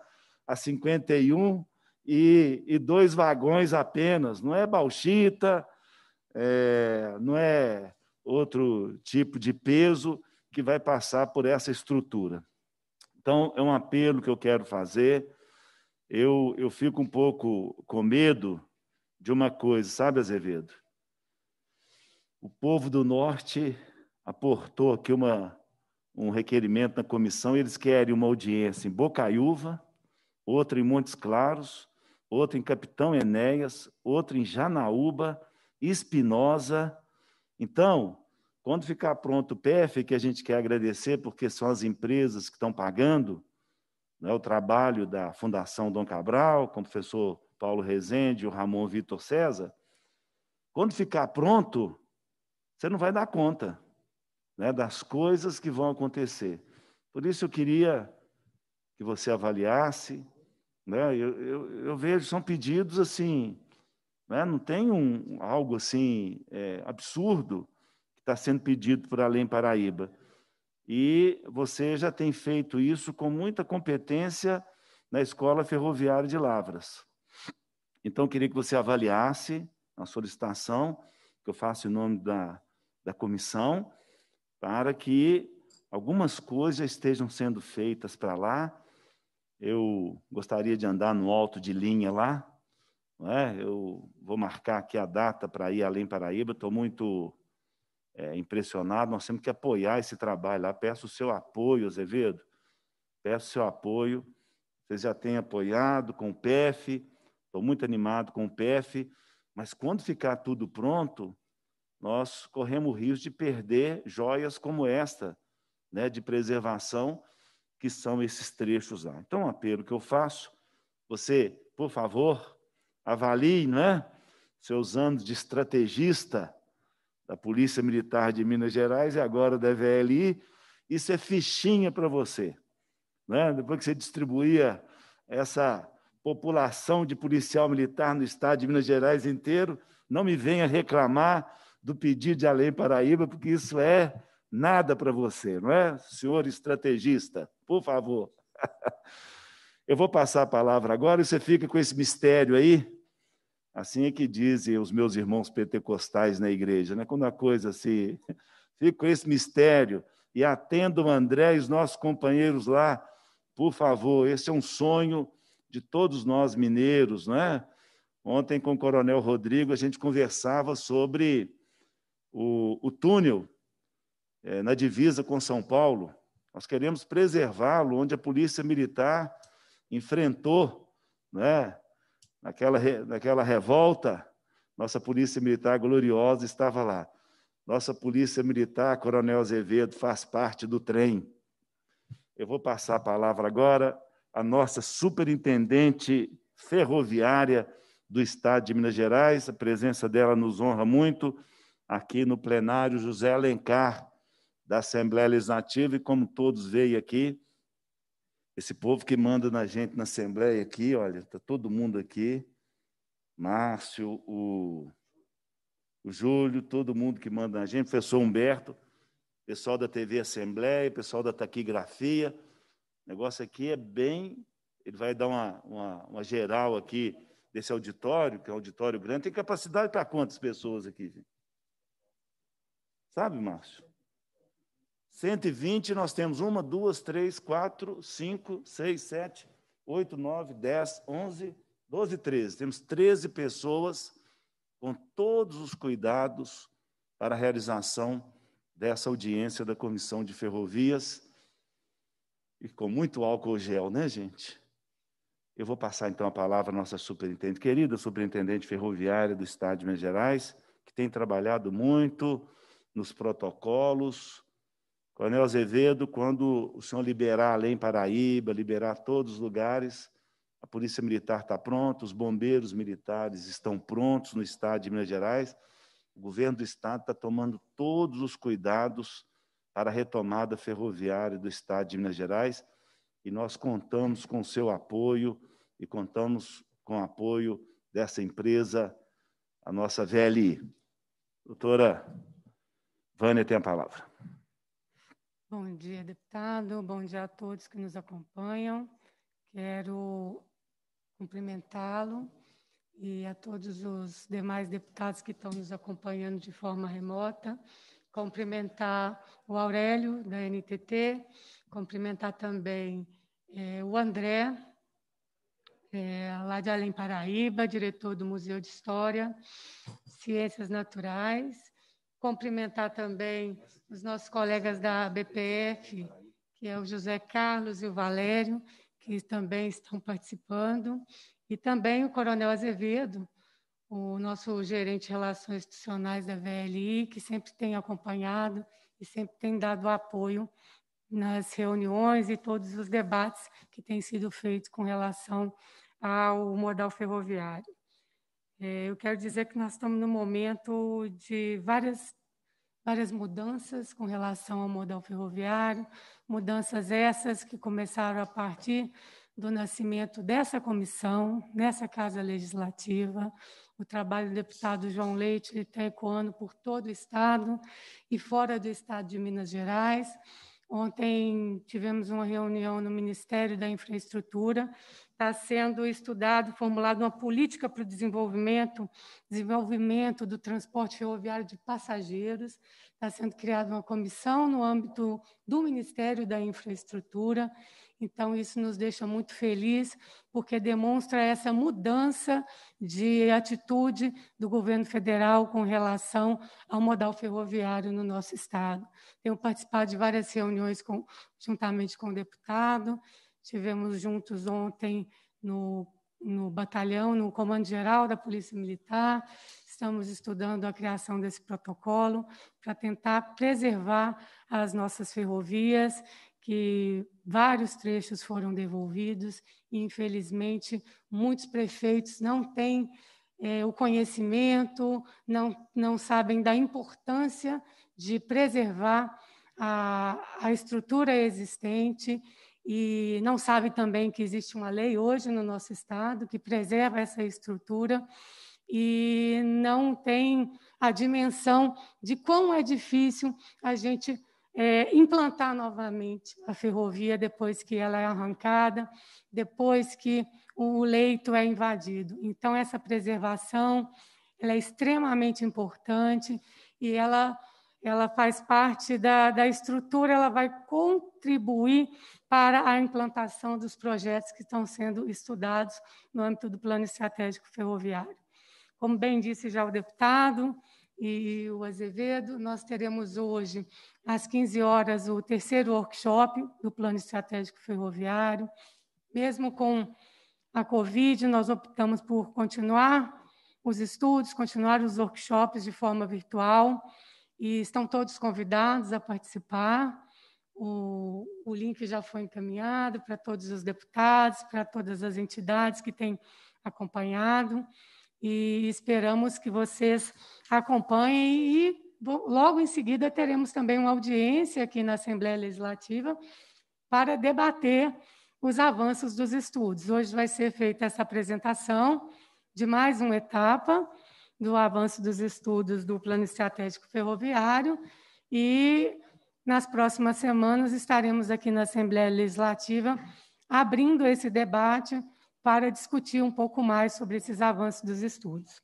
a 51 e, e dois vagões apenas. Não é bauxita, é, não é outro tipo de peso que vai passar por essa estrutura. Então, é um apelo que eu quero fazer. Eu, eu fico um pouco com medo de uma coisa, sabe, Azevedo? O povo do Norte aportou aqui uma, um requerimento na comissão, eles querem uma audiência em Bocaiúva, outra em Montes Claros, outra em Capitão Enéas, outra em Janaúba, Espinosa. Então, quando ficar pronto o PF, que a gente quer agradecer, porque são as empresas que estão pagando, né, o trabalho da Fundação Dom Cabral, com o professor Paulo Rezende, o Ramon Vitor César, quando ficar pronto, você não vai dar conta né, das coisas que vão acontecer. Por isso eu queria que você avaliasse. Né, eu, eu, eu, vejo, são pedidos assim, né, não tem um, algo assim é, absurdo, que está sendo pedido por Além Paraíba. E você já tem feito isso com muita competência na Escola Ferroviária de Lavras. Então, queria que você avaliasse a solicitação que eu faço em nome da, da comissão, para que algumas coisas estejam sendo feitas para lá. Eu gostaria de andar no alto de linha lá. Não é? Eu vou marcar aqui a data para ir além Paraíba. Estou muito é, impressionado, nós temos que apoiar esse trabalho lá. Peço o seu apoio, Azevedo. Peço o seu apoio. Vocês já têm apoiado com o PEF, estou muito animado com o PEF, mas quando ficar tudo pronto, nós corremos o risco de perder joias como esta, né, de preservação, que são esses trechos lá. Então, o apelo que eu faço, você, por favor, avalie né, seus anos de estrategista da Polícia Militar de Minas Gerais e agora da VLI, isso é fichinha para você. Né? Depois que você distribuía essa população de policial militar no estado de Minas Gerais inteiro, não me venha reclamar do pedido de Além Paraíba, porque isso é nada para você, não é, senhor estrategista? Por favor. (laughs) Eu vou passar a palavra agora e você fica com esse mistério aí Assim é que dizem os meus irmãos pentecostais na igreja, né? quando a coisa se. (laughs) Fica com esse mistério e atendam André e os nossos companheiros lá, por favor. Esse é um sonho de todos nós mineiros, né? Ontem, com o Coronel Rodrigo, a gente conversava sobre o, o túnel é, na divisa com São Paulo. Nós queremos preservá-lo, onde a Polícia Militar enfrentou né, Naquela, naquela revolta, nossa Polícia Militar gloriosa estava lá. Nossa Polícia Militar, Coronel Azevedo, faz parte do trem. Eu vou passar a palavra agora à nossa superintendente ferroviária do Estado de Minas Gerais. A presença dela nos honra muito. Aqui no plenário, José Alencar, da Assembleia Legislativa, e como todos veem aqui, esse povo que manda na gente na Assembleia aqui, olha, está todo mundo aqui. Márcio, o, o Júlio, todo mundo que manda na gente, professor Humberto, pessoal da TV Assembleia, pessoal da taquigrafia. O negócio aqui é bem. Ele vai dar uma, uma, uma geral aqui desse auditório, que é um auditório grande. Tem capacidade para quantas pessoas aqui, gente? Sabe, Márcio? 120, nós temos uma, duas, três, quatro, cinco, seis, sete, oito, nove, dez, onze, doze, treze. Temos 13 pessoas com todos os cuidados para a realização dessa audiência da Comissão de Ferrovias. E com muito álcool gel, né, gente? Eu vou passar então a palavra à nossa superintendente, querida superintendente ferroviária do Estado de Minas Gerais, que tem trabalhado muito nos protocolos, Coronel Azevedo, quando o senhor liberar além Paraíba, liberar todos os lugares, a Polícia Militar está pronta, os bombeiros militares estão prontos no Estado de Minas Gerais, o governo do Estado está tomando todos os cuidados para a retomada ferroviária do Estado de Minas Gerais e nós contamos com seu apoio e contamos com o apoio dessa empresa, a nossa VLI. Doutora Vânia tem a palavra. Bom dia, deputado. Bom dia a todos que nos acompanham. Quero cumprimentá-lo e a todos os demais deputados que estão nos acompanhando de forma remota. Cumprimentar o Aurélio, da NTT, cumprimentar também eh, o André, eh, lá de Além Paraíba, diretor do Museu de História, Ciências Naturais, cumprimentar também os nossos colegas da BPF, que é o José Carlos e o Valério, que também estão participando, e também o Coronel Azevedo, o nosso gerente de relações institucionais da VLI, que sempre tem acompanhado e sempre tem dado apoio nas reuniões e todos os debates que têm sido feitos com relação ao modal ferroviário. É, eu quero dizer que nós estamos num momento de várias várias mudanças com relação ao modal ferroviário, mudanças essas que começaram a partir do nascimento dessa comissão, nessa Casa Legislativa. O trabalho do deputado João Leite está ecoando por todo o Estado e fora do Estado de Minas Gerais. Ontem tivemos uma reunião no Ministério da Infraestrutura está sendo estudado, formulado uma política para o desenvolvimento, desenvolvimento do transporte ferroviário de passageiros. Está sendo criada uma comissão no âmbito do Ministério da Infraestrutura. Então, isso nos deixa muito feliz, porque demonstra essa mudança de atitude do governo federal com relação ao modal ferroviário no nosso estado. Tenho participado de várias reuniões com, juntamente com o deputado, tivemos juntos ontem no, no batalhão, no Comando Geral da Polícia Militar. Estamos estudando a criação desse protocolo para tentar preservar as nossas ferrovias, que vários trechos foram devolvidos e, infelizmente, muitos prefeitos não têm é, o conhecimento, não, não sabem da importância de preservar a, a estrutura existente e não sabem também que existe uma lei hoje no nosso estado que preserva essa estrutura e não tem a dimensão de quão é difícil a gente é, implantar novamente a ferrovia depois que ela é arrancada, depois que o leito é invadido. Então, essa preservação ela é extremamente importante e ela ela faz parte da, da estrutura, ela vai contribuir para a implantação dos projetos que estão sendo estudados no âmbito do Plano Estratégico Ferroviário. Como bem disse já o deputado e o Azevedo, nós teremos hoje, às 15 horas, o terceiro workshop do Plano Estratégico Ferroviário. Mesmo com a Covid, nós optamos por continuar os estudos, continuar os workshops de forma virtual e estão todos convidados a participar. O, o link já foi encaminhado para todos os deputados, para todas as entidades que têm acompanhado, e esperamos que vocês acompanhem e logo em seguida teremos também uma audiência aqui na Assembleia Legislativa para debater os avanços dos estudos. Hoje vai ser feita essa apresentação de mais uma etapa do avanço dos estudos do Plano Estratégico Ferroviário e nas próximas semanas estaremos aqui na Assembleia Legislativa abrindo esse debate para discutir um pouco mais sobre esses avanços dos estudos.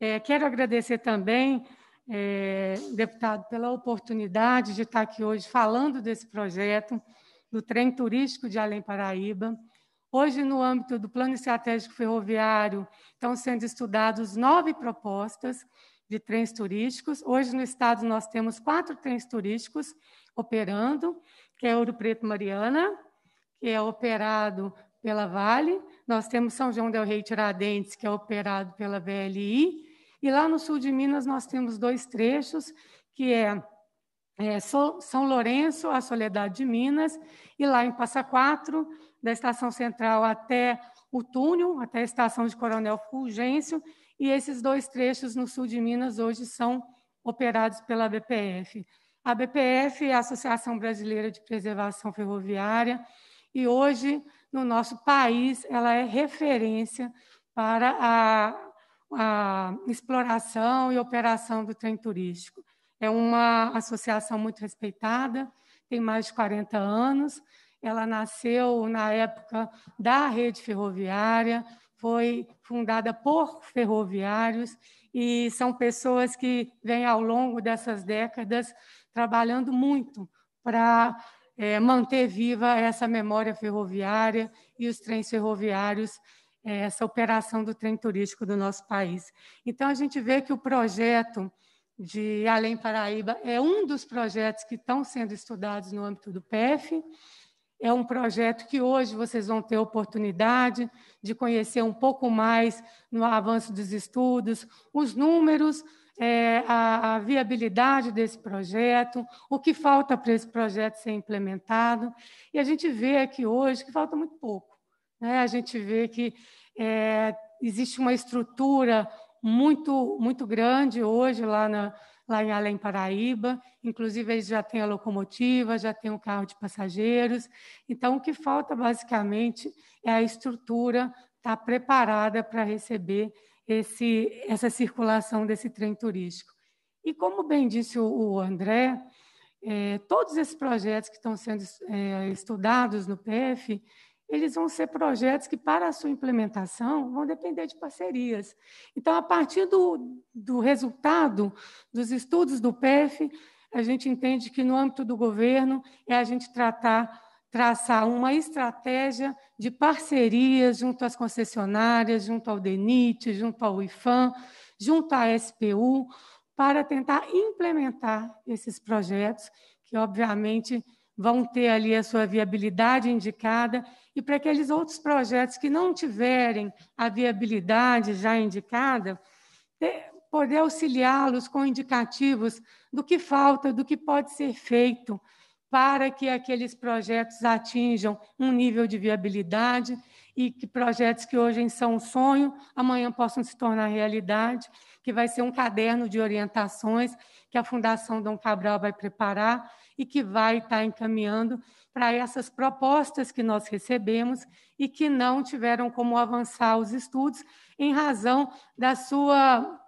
É, quero agradecer também, é, deputado, pela oportunidade de estar aqui hoje falando desse projeto do trem turístico de Além Paraíba. Hoje, no âmbito do Plano Estratégico Ferroviário, estão sendo estudados nove propostas de trens turísticos. Hoje, no estado, nós temos quatro trens turísticos operando, que é Ouro Preto Mariana, que é operado pela Vale. Nós temos São João del Rei Tiradentes, que é operado pela VLI. E lá no sul de Minas, nós temos dois trechos, que é é, São Lourenço, a Soledade de Minas, e lá em Passa Quatro, da estação central até o túnel, até a estação de Coronel Fulgêncio, e esses dois trechos no sul de Minas hoje são operados pela BPF. A BPF é a Associação Brasileira de Preservação Ferroviária e hoje no nosso país ela é referência para a, a exploração e operação do trem turístico. É uma associação muito respeitada, tem mais de 40 anos ela nasceu na época da rede ferroviária, foi fundada por ferroviários e são pessoas que vêm ao longo dessas décadas trabalhando muito para é, manter viva essa memória ferroviária e os trens ferroviários, é, essa operação do trem turístico do nosso país. Então, a gente vê que o projeto de Além Paraíba é um dos projetos que estão sendo estudados no âmbito do PEF é um projeto que hoje vocês vão ter oportunidade de conhecer um pouco mais no avanço dos estudos, os números, é, a, a, viabilidade desse projeto, o que falta para esse projeto ser implementado. E a gente vê aqui hoje que falta muito pouco. Né? A gente vê que é, existe uma estrutura muito, muito grande hoje lá na, lá em Além Paraíba. Inclusive, eles já têm a locomotiva, já têm o um carro de passageiros. Então, o que falta, basicamente, é a estrutura estar tá preparada para receber esse, essa circulação desse trem turístico. E, como bem disse o André, é, todos esses projetos que estão sendo é, estudados no PF, eles vão ser projetos que, para a sua implementação, vão depender de parcerias. Então, a partir do, do resultado dos estudos do PEF, a gente entende que, no âmbito do governo, é a gente tratar traçar uma estratégia de parcerias junto às concessionárias, junto ao DENIT, junto ao IFAM, junto à SPU, para tentar implementar esses projetos, que obviamente vão ter ali a sua viabilidade indicada e para aqueles outros projetos que não tiverem a viabilidade já indicada, é, poder auxiliá-los com indicativos do que falta, do que pode ser feito para que aqueles projetos atinjam um nível de viabilidade e que projetos que hoje são um sonho, amanhã possam se tornar realidade, que vai ser um caderno de orientações que a Fundação Dom Cabral vai preparar e que vai estar encaminhando para essas propostas que nós recebemos e que não tiveram como avançar os estudos em razão da sua,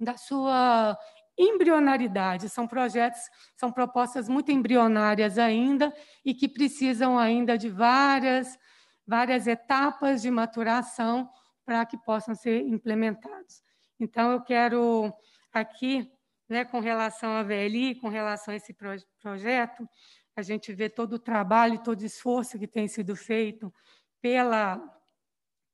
da sua embrionaridade. São projetos, são propostas muito embrionárias ainda e que precisam ainda de várias, várias etapas de maturação para que possam ser implementados. Então, eu quero aqui, né, com relação à VLI, com relação a esse projeto, a gente vê todo o trabalho e todo o esforço que tem sido feito pela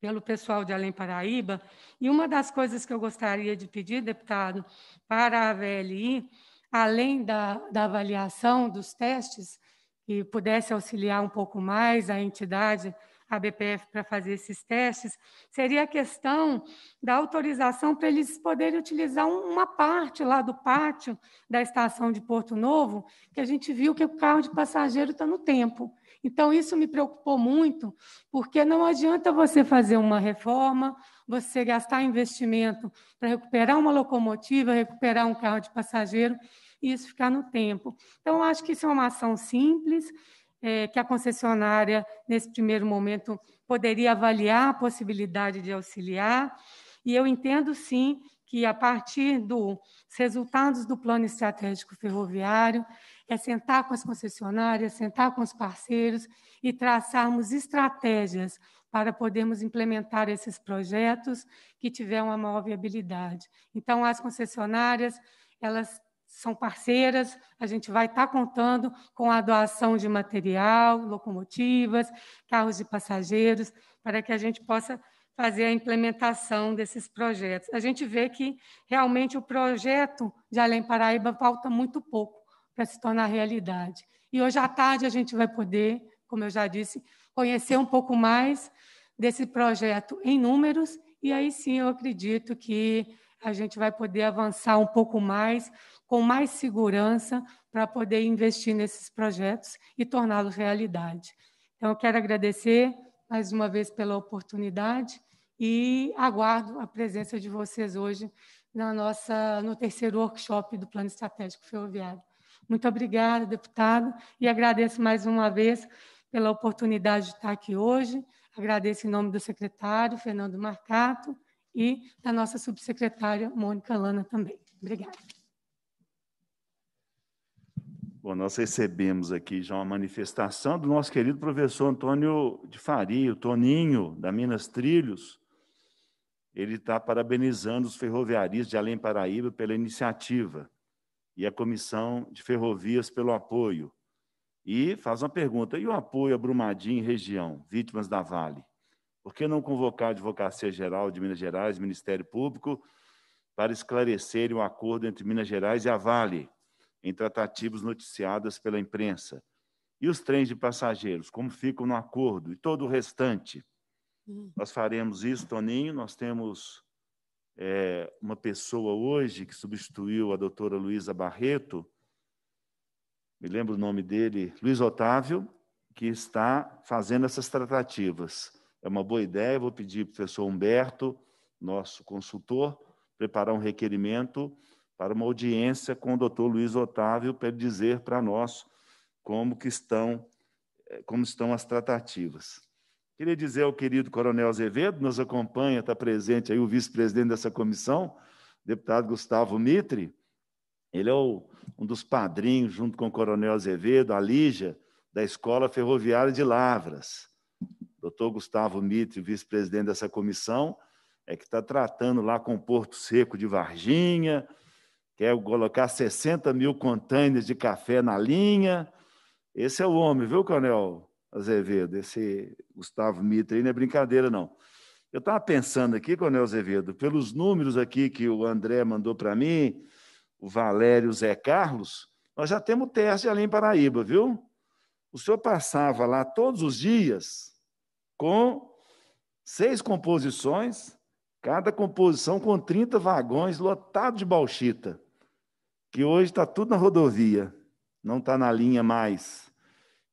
pelo pessoal de Além Paraíba. E uma das coisas que eu gostaria de pedir, deputado, para a VLI, além da, da avaliação dos testes, que pudesse auxiliar um pouco mais a entidade a BPF para fazer esses testes, seria a questão da autorização para eles poderem utilizar uma parte lá do pátio da estação de Porto Novo, que a gente viu que o carro de passageiro está no tempo. Então, isso me preocupou muito, porque não adianta você fazer uma reforma, você gastar investimento para recuperar uma locomotiva, recuperar um carro de passageiro, e isso ficar no tempo. Então, acho que isso é uma ação simples, é, que a concessionária, nesse primeiro momento, poderia avaliar a possibilidade de auxiliar. E eu entendo, sim, que a partir dos resultados do plano estratégico ferroviário, é sentar com as concessionárias, sentar com os parceiros e traçarmos estratégias para podermos implementar esses projetos que tiveram uma maior viabilidade. Então, as concessionárias elas são parceiras, a gente vai estar tá contando com a doação de material, locomotivas, carros de passageiros, para que a gente possa fazer a implementação desses projetos. A gente vê que realmente o projeto de Além Paraíba falta muito pouco para se tornar realidade. E hoje à tarde a gente vai poder, como eu já disse, conhecer um pouco mais desse projeto em números, e aí sim eu acredito que a gente vai poder avançar um pouco mais com mais segurança para poder investir nesses projetos e torná-los realidade. Então, eu quero agradecer mais uma vez pela oportunidade e aguardo a presença de vocês hoje na nossa no terceiro workshop do Plano Estratégico Ferroviário. Muito obrigada, deputado, e agradeço mais uma vez pela oportunidade de estar aqui hoje. Agradeço em nome do secretário Fernando Marcato e da nossa subsecretária Mônica Lana também. Obrigada. Bom, nós recebemos aqui já uma manifestação do nosso querido professor Antônio de Faria, o Toninho, da Minas Trilhos. Ele está parabenizando os ferroviários de Além Paraíba pela iniciativa e a Comissão de Ferrovias pelo apoio. E faz uma pergunta: e o apoio a Brumadinho e região, vítimas da Vale? Por que não convocar a Advocacia Geral de Minas Gerais, Ministério Público, para esclarecerem o acordo entre Minas Gerais e a Vale? em tratativas noticiadas pela imprensa. E os trens de passageiros, como ficam no acordo e todo o restante? Hum. Nós faremos isso, Toninho. Nós temos é, uma pessoa hoje que substituiu a doutora Luísa Barreto, me lembro o nome dele, Luiz Otávio, que está fazendo essas tratativas. É uma boa ideia, vou pedir o professor Humberto, nosso consultor, preparar um requerimento para uma audiência com o doutor Luiz Otávio para dizer para nós como que estão, eh, como estão as tratativas. Queria dizer ao querido Coronel Azevedo, nos acompanha, está presente aí o vice-presidente dessa comissão, deputado Gustavo Mitre. Ele é o, um dos padrinhos, junto com o Coronel Azevedo, a Lígia, da Escola Ferroviária de Lavras. Doutor Gustavo Mitre, vice-presidente dessa comissão, é que está tratando lá com o Porto Seco de Varginha, quer colocar 60 mil containers de café na linha. Esse é o homem, viu, Coronel Azevedo? Esse Gustavo Mitre aí não é brincadeira, não. Eu estava pensando aqui, Coronel Azevedo, pelos números aqui que o André mandou para mim, o Valério, o Zé Carlos, nós já temos teste ali em Paraíba, viu? O senhor passava lá todos os dias com seis composições, cada composição com 30 vagões lotado de bauxita que hoje está tudo na rodovia, não está na linha mais.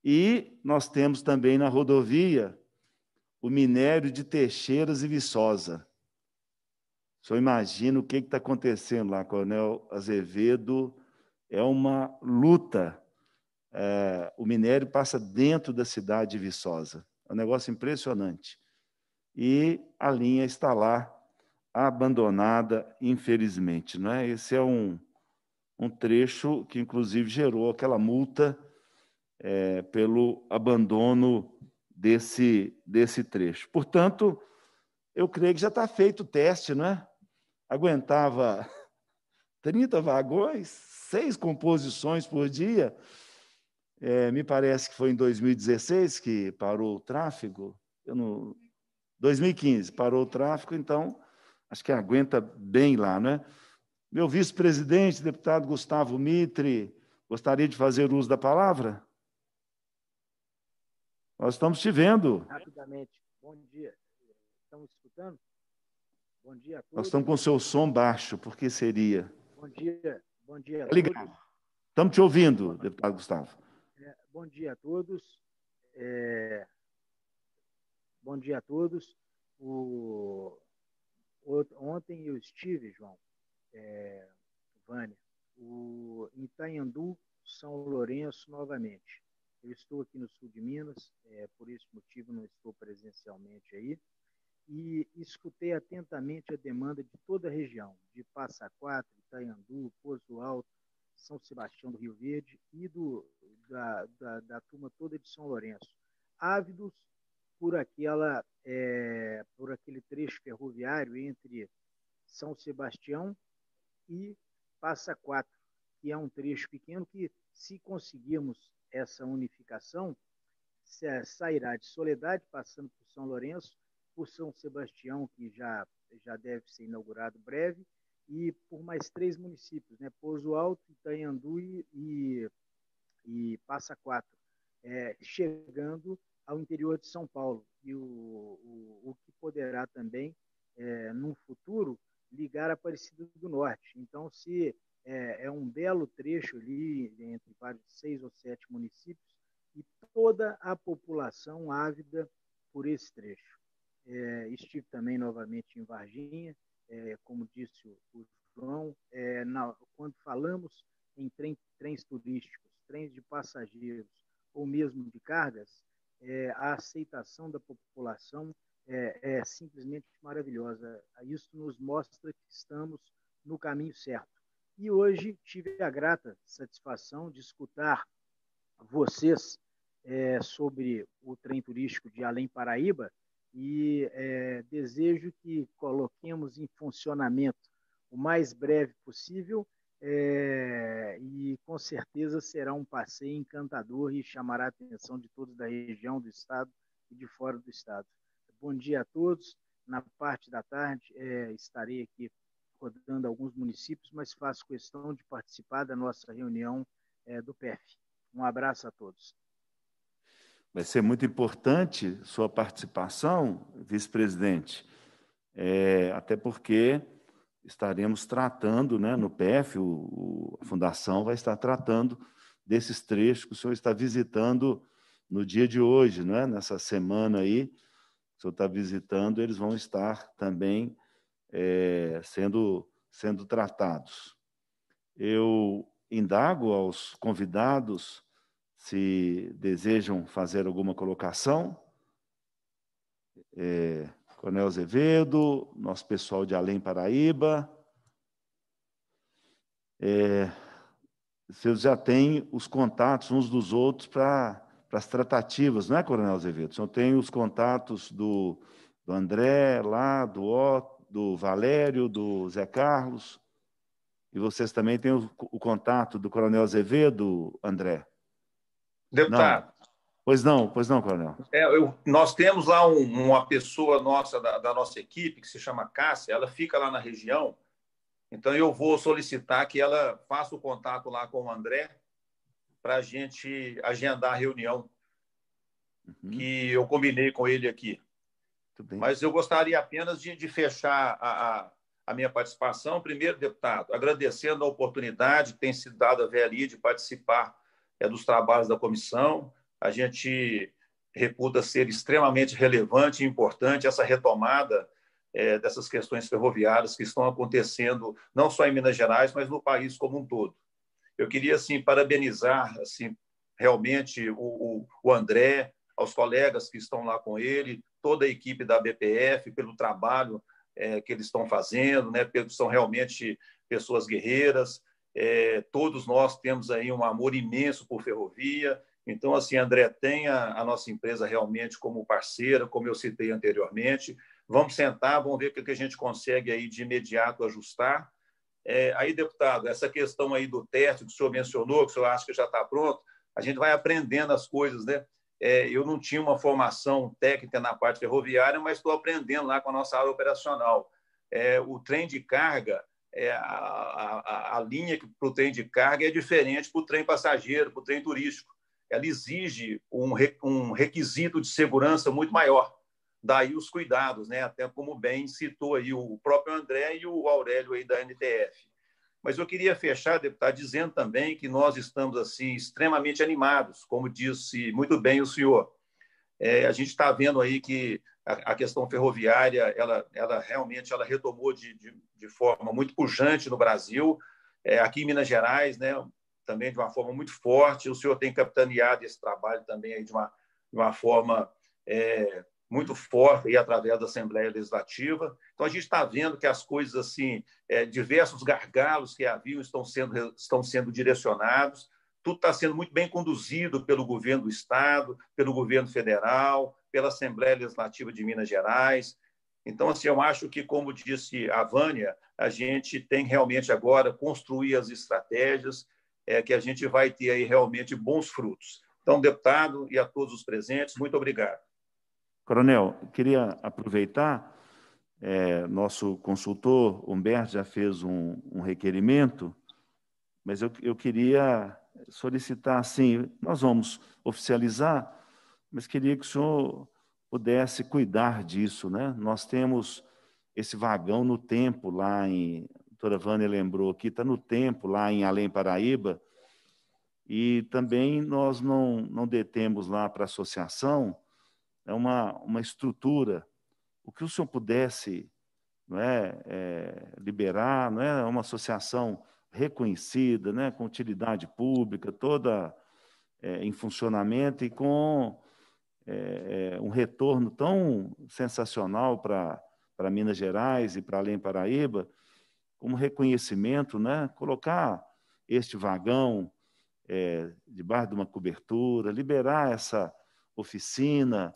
E nós temos também na rodovia o minério de Teixeiras e Viçosa. Só imagina o que está acontecendo lá, Coronel Azevedo. É uma luta. É, o minério passa dentro da cidade de Viçosa. É um negócio impressionante. E a linha está lá, abandonada, infelizmente. Não é? Esse é um, um trecho que, inclusive, gerou aquela multa é, pelo abandono desse, desse trecho. Portanto, eu creio que já está feito o teste, não é? Aguentava 30 (laughs) vagões, seis composições por dia. É, me parece que foi em 2016 que parou o tráfego. Eu não... 2015 parou o tráfego, então acho que aguenta bem lá, não é? Meu vice-presidente, deputado Gustavo Mitre, gostaria de fazer uso da palavra? Nós estamos te vendo. Rapidamente. Bom dia. Estão escutando? Bom dia a todos. Nós estamos com o seu som baixo, porque seria. Bom dia. Bom dia. Tá ligado. Estamos te ouvindo, deputado Gustavo. É, bom dia a todos. É... Bom dia a todos. O... Ontem eu estive, João, é, Vânia, o, em Itanhandu, São Lourenço, novamente. Eu estou aqui no sul de Minas, é, por esse motivo não estou presencialmente aí, e escutei atentamente a demanda de toda a região, de Passa Quatro, Itanhandu, Pozo Alto, São Sebastião do Rio Verde e do, da, da, da turma toda de São Lourenço, ávidos por, aquela, é, por aquele trecho ferroviário entre São Sebastião e passa 4, que é um trecho pequeno que, se conseguirmos essa unificação, sairá de Soledade, passando por São Lourenço, por São Sebastião, que já, já deve ser inaugurado breve, e por mais três municípios, né? Pouso Alto, Itanhandu e, e Passa Quatro, é, chegando ao interior de São Paulo, e o, o, o que poderá também, é, futuro, ligar a Aparecida do Norte. Então, se é, é, um belo trecho ali, entre vários seis ou sete municípios, e toda a população ávida por esse trecho. É, estive também novamente em Varginha, é, como disse o, o João, é, na, quando falamos em trem, trens turísticos, trens de passageiros ou mesmo de cargas, é, a aceitação da população é, é simplesmente maravilhosa. Isso nos mostra que estamos no caminho certo. E hoje tive a grata satisfação de escutar vocês é, sobre o trem turístico de Além Paraíba e é, desejo que coloquemos em funcionamento o mais breve possível é, e com certeza será um passeio encantador e chamará a atenção de todos da região, do estado e de fora do estado. Bom dia a todos. Na parte da tarde é, estarei aqui rodando alguns municípios, mas faço questão de participar da nossa reunião é, do PEF. Um abraço a todos. Vai ser muito importante sua participação, vice-presidente, é, até porque estaremos tratando, né, no PEF, o, o, a Fundação vai estar tratando desses trechos que o senhor está visitando no dia de hoje, né, nessa semana aí, senhor está visitando, eles vão estar também é, sendo, sendo tratados. Eu indago aos convidados se desejam fazer alguma colocação. É, Coronel Azevedo, nosso pessoal de Além Paraíba. É, vocês já têm os contatos uns dos outros para para as tratativas, não é, Coronel Azevedo? Eu tenho os contatos do, do André lá, do do Valério, do Zé Carlos. E vocês também têm o, o contato do Coronel Azevedo, André? Deputado. Não. Pois não, pois não, Coronel. É, eu, nós temos lá um, uma pessoa nossa, da, da nossa equipe, que se chama Cássia, ela fica lá na região. Então, eu vou solicitar que ela faça o contato lá com o André para a gente agendar a reunião uhum. que eu combinei com ele aqui. Mas eu gostaria apenas de, de fechar a, a, a, minha participação. Primeiro, deputado, agradecendo a oportunidade que tem sido dada a VLI de participar é, dos trabalhos da comissão. A gente reputa ser extremamente relevante e importante essa retomada é, dessas questões ferroviárias que estão acontecendo não só em Minas Gerais, mas no país como um todo. Eu queria assim parabenizar assim realmente o, o, o André, aos colegas que estão lá com ele, toda a equipe da BPF pelo trabalho é, que eles estão fazendo, né? Porque são realmente pessoas guerreiras. É, todos nós temos aí um amor imenso por ferrovia. Então, assim, André, tenha a nossa empresa realmente como parceira, como eu citei anteriormente. Vamos sentar, vamos ver o que a gente consegue aí de imediato ajustar é, aí, deputado, essa questão aí do teste que o senhor mencionou, que o senhor acha que já está pronto, a gente vai aprendendo as coisas, né? É, eu não tinha uma formação técnica na parte ferroviária, mas estou aprendendo lá com a nossa área operacional. É, o trem de carga, é, a, a, a, linha para o trem de carga é diferente para o trem passageiro, para o trem turístico. Ela exige um, um requisito de segurança muito maior daí os cuidados, né? até como bem citou aí o próprio André e o Aurélio aí da NTF. Mas eu queria fechar, deputado, dizendo também que nós estamos assim extremamente animados, como disse muito bem o senhor. É, a gente está vendo aí que a, questão ferroviária, ela, ela realmente ela retomou de, de, de forma muito pujante no Brasil, é, aqui em Minas Gerais, né, também de uma forma muito forte. O senhor tem capitaneado esse trabalho também de, uma, de uma forma é, muito forte aí através da Assembleia Legislativa. Então, a gente está vendo que as coisas, assim, é, diversos gargalos que haviam estão sendo, estão sendo direcionados, tudo está sendo muito bem conduzido pelo governo do Estado, pelo governo federal, pela Assembleia Legislativa de Minas Gerais. Então, assim, eu acho que, como disse a Vânia, a gente tem realmente agora construir as estratégias é, que a gente vai ter aí realmente bons frutos. Então, deputado e a todos os presentes, muito obrigado. Coronel, queria aproveitar, é, nosso consultor Humberto já fez um, um requerimento, mas eu, eu queria solicitar, assim, nós vamos oficializar, mas queria que o senhor pudesse cuidar disso, né? Nós temos esse vagão no tempo lá em, a doutora Vânia lembrou aqui, está no tempo lá em Além Paraíba, e também nós não, não detemos lá para a associação, é uma, uma estrutura. O que o senhor pudesse não é, é, liberar, não é uma associação reconhecida, né, com utilidade pública, toda é, em funcionamento e com é, é um retorno tão sensacional para Minas Gerais e para além Paraíba, como reconhecimento, né, colocar este vagão é, debaixo de uma cobertura, liberar essa oficina,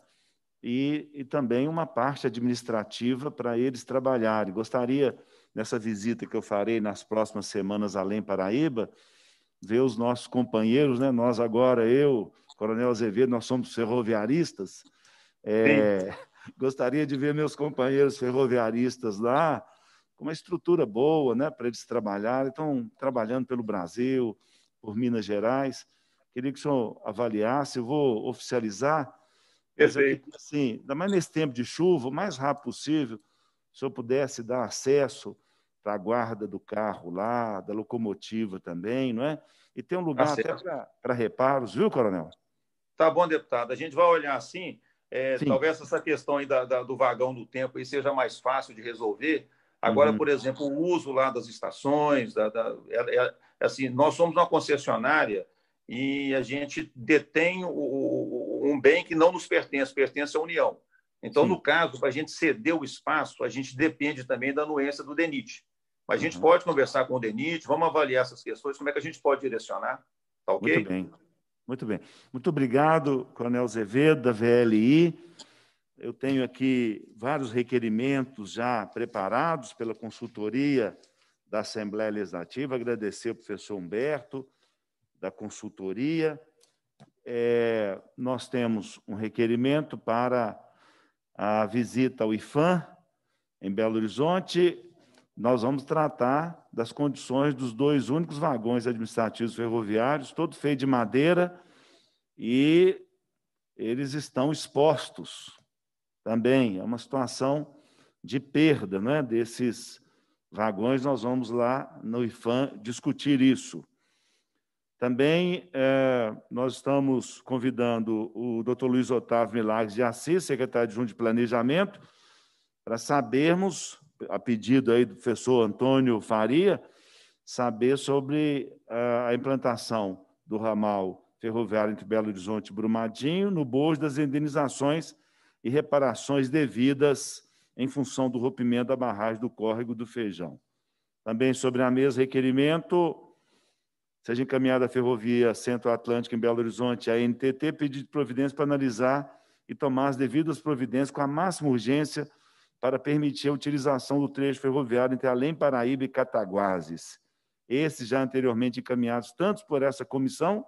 e, e também uma parte administrativa para eles trabalharem. Gostaria, nessa visita que eu farei nas próximas semanas além Paraíba, ver os nossos companheiros, né? nós agora, eu, Coronel Azevedo, nós somos ferroviaristas. É, (laughs) gostaria de ver meus companheiros ferroviaristas lá, com uma estrutura boa né, para eles trabalharem. Estão trabalhando pelo Brasil, por Minas Gerais. Queria que o senhor avaliasse, eu vou oficializar Perfeito. Mas, assim, ainda mais nesse tempo de chuva, o mais rápido possível, se eu pudesse dar acesso para a guarda do carro lá, da locomotiva também, não é? E tem um lugar até para reparos, viu, coronel? Tá bom, deputado. A gente vai olhar assim. É, talvez essa questão aí da, da, do vagão do tempo aí seja mais fácil de resolver. Agora, uhum. por exemplo, o uso lá das estações, da, é, é, assim, nós somos uma concessionária e a gente detém o, o um bem que não nos pertence, pertence à União. Então, Sim. no caso, para a gente ceder o espaço, a gente depende também da anuência do DENIT. Mas a gente uhum. pode conversar com o DENIT, vamos avaliar essas questões, como é que a gente pode direcionar, tá ok? Muito bem, muito bem. Muito obrigado, Coronel Zevedo, da VLI. Eu tenho aqui vários requerimentos já preparados pela consultoria da Assembleia Legislativa, agradecer ao professor Humberto, da consultoria, é, nós temos um requerimento para a visita ao IFAM, em Belo Horizonte. Nós vamos tratar das condições dos dois únicos vagões administrativos ferroviários, todo feito de madeira, e eles estão expostos também. É uma situação de perda né, desses vagões. Nós vamos lá no IFAM discutir isso. Também eh, nós estamos convidando o Dr. Luiz Otávio Milagres de Assis, secretário adjunto de, de Planejamento, para sabermos, a pedido aí do professor Antônio Faria, saber sobre eh, a implantação do ramal ferroviário entre Belo Horizonte e Brumadinho, no bojo das indenizações e reparações devidas em função do rompimento da barragem do córrego do Feijão. Também sobre a mesa, requerimento Seja encaminhada a Ferrovia Centro-Atlântica em Belo Horizonte, a NTT, pedido de providência para analisar e tomar as devidas providências com a máxima urgência para permitir a utilização do trecho ferroviário entre Além Paraíba e Cataguases. Esses já anteriormente encaminhados tanto por essa comissão,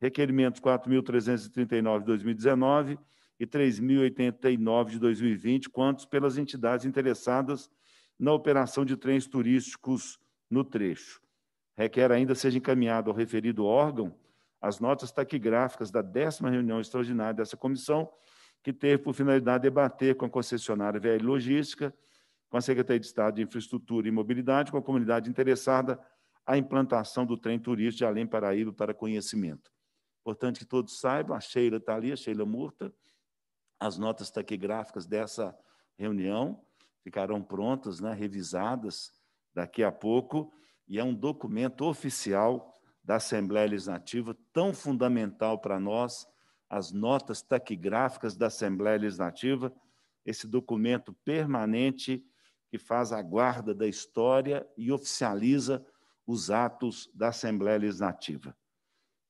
requerimentos 4.339 de 2019 e 3.089 de 2020, quanto pelas entidades interessadas na operação de trens turísticos no trecho requer é ainda seja encaminhado ao referido órgão as notas taquigráficas da décima reunião extraordinária dessa comissão, que teve por finalidade debater com a concessionária VL Logística, com a Secretaria de Estado de Infraestrutura e Mobilidade, com a comunidade interessada a implantação do trem turístico de Além Paraíba para conhecimento. Importante que todos saibam, a Sheila está ali, a Sheila Murta, as notas taquigráficas dessa reunião ficarão prontas, né, revisadas daqui a pouco, e é um documento oficial da Assembleia Legislativa, tão fundamental para nós, as notas taquigráficas da Assembleia Legislativa, esse documento permanente que faz a guarda da história e oficializa os atos da Assembleia Legislativa.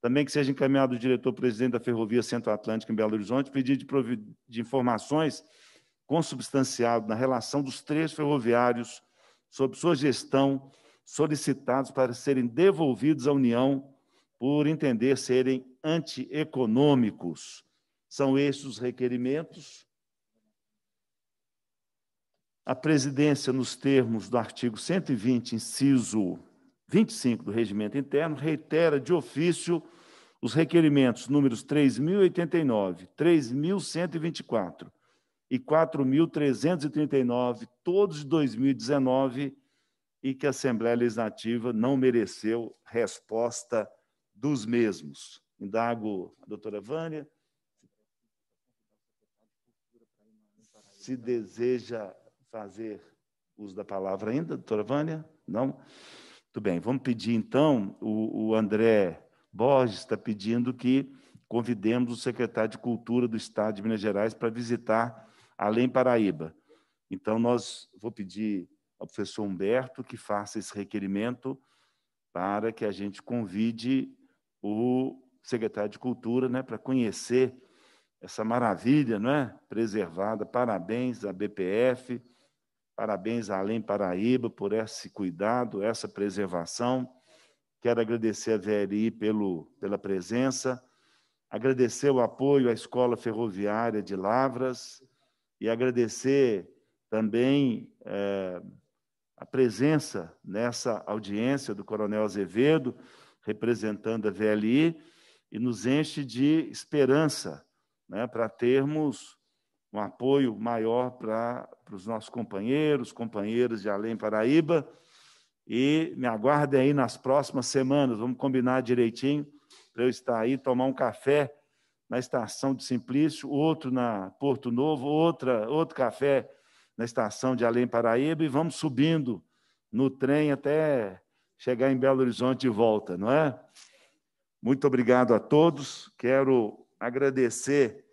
Também que seja encaminhado o diretor-presidente da Ferrovia Centro-Atlântica em Belo Horizonte pedido de, de informações consubstanciado na relação dos três ferroviários sobre sua gestão solicitados para serem devolvidos à União por entender serem antieconômicos. São estes os requerimentos. A presidência, nos termos do artigo 120, inciso 25 do Regimento Interno, reitera de ofício os requerimentos números 3.089, 3.124 e 4.339, todos de 2019, e que a Assembleia Legislativa não mereceu resposta dos mesmos. Indago a doutora Vânia se deseja fazer uso da palavra ainda, doutora Vânia? Não? Muito bem, vamos pedir então, o, o André Borges está pedindo que convidemos o secretário de Cultura do Estado de Minas Gerais para visitar Além Paraíba. Então, nós vou pedir ao professor Humberto que faça esse requerimento para que a gente convide o secretário de Cultura né, para conhecer essa maravilha não é? preservada. Parabéns à BPF, parabéns à Além Paraíba por esse cuidado, essa preservação. Quero agradecer a VRI pelo, pela presença, agradecer o apoio à Escola Ferroviária de Lavras e agradecer também. Eh, a presença nessa audiência do Coronel Azevedo, representando a VLI, e nos enche de esperança né, para termos um apoio maior para os nossos companheiros, companheiras de Além Paraíba. E me aguardem aí nas próximas semanas, vamos combinar direitinho para eu estar aí, tomar um café na estação de Simplício, outro na Porto Novo, outra, outro café na estação de Além Paraíba e vamos subindo no trem até chegar em Belo Horizonte de volta, não é? Muito obrigado a todos. Quero agradecer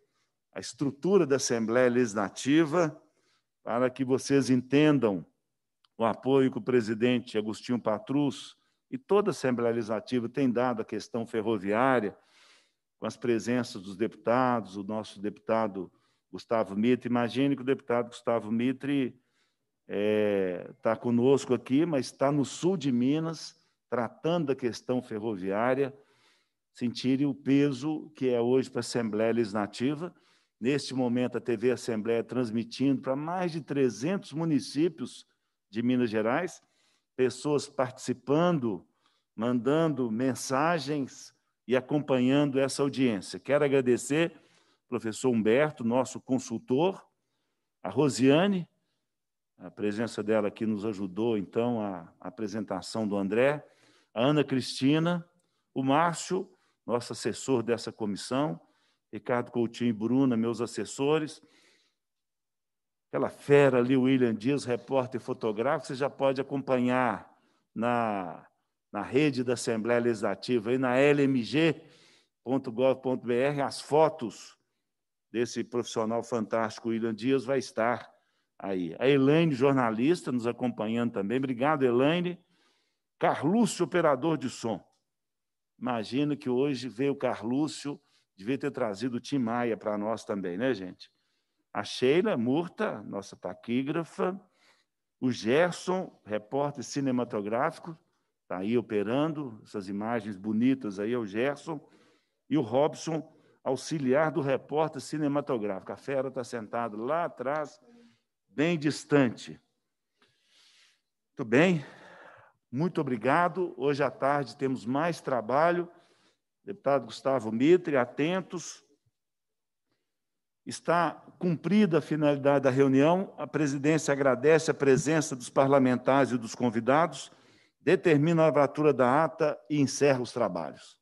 a estrutura da Assembleia Legislativa para que vocês entendam o apoio que o presidente Agostinho Patrus e toda a Assembleia Legislativa tem dado à questão ferroviária, com as presenças dos deputados, o nosso deputado Gustavo Mitre. Imagine que o deputado Gustavo Mitre está é, tá conosco aqui, mas está no sul de Minas, tratando da questão ferroviária, sentirem o peso que é hoje para a Assembleia Legislativa. Neste momento, a TV Assembleia transmitindo para mais de 300 municípios de Minas Gerais, pessoas participando, mandando mensagens e acompanhando essa audiência. Quero agradecer professor Humberto, nosso consultor, a Rosiane, a presença dela aqui nos ajudou, então, a apresentação do André, a Ana Cristina, o Márcio, nosso assessor dessa comissão, Ricardo Coutinho e Bruna, meus assessores, aquela fera ali, William Dias, repórter fotográfico, você já pode acompanhar na, na rede da Assembleia Legislativa e na lmg.gov.br as fotos desse profissional fantástico, William Dias, vai estar aí. A Elaine, jornalista, nos acompanhando também. Obrigado, Elaine. Carlúcio, operador de som. Imagino que hoje veio o Carlúcio, devia ter trazido o Tim Maia para nós também, né, gente? A Sheila Murta, nossa taquígrafa. O Gerson, repórter cinematográfico, está aí operando essas imagens bonitas aí, é o Gerson. E o Robson, auxiliar do repórter cinematográfico. A fera está sentada lá atrás, bem distante. Muito bem, muito obrigado. Hoje à tarde temos mais trabalho. Deputado Gustavo Mitre, atentos. Está cumprida a finalidade da reunião. A presidência agradece a presença dos parlamentares e dos convidados, determina a abertura da ata e encerra os trabalhos.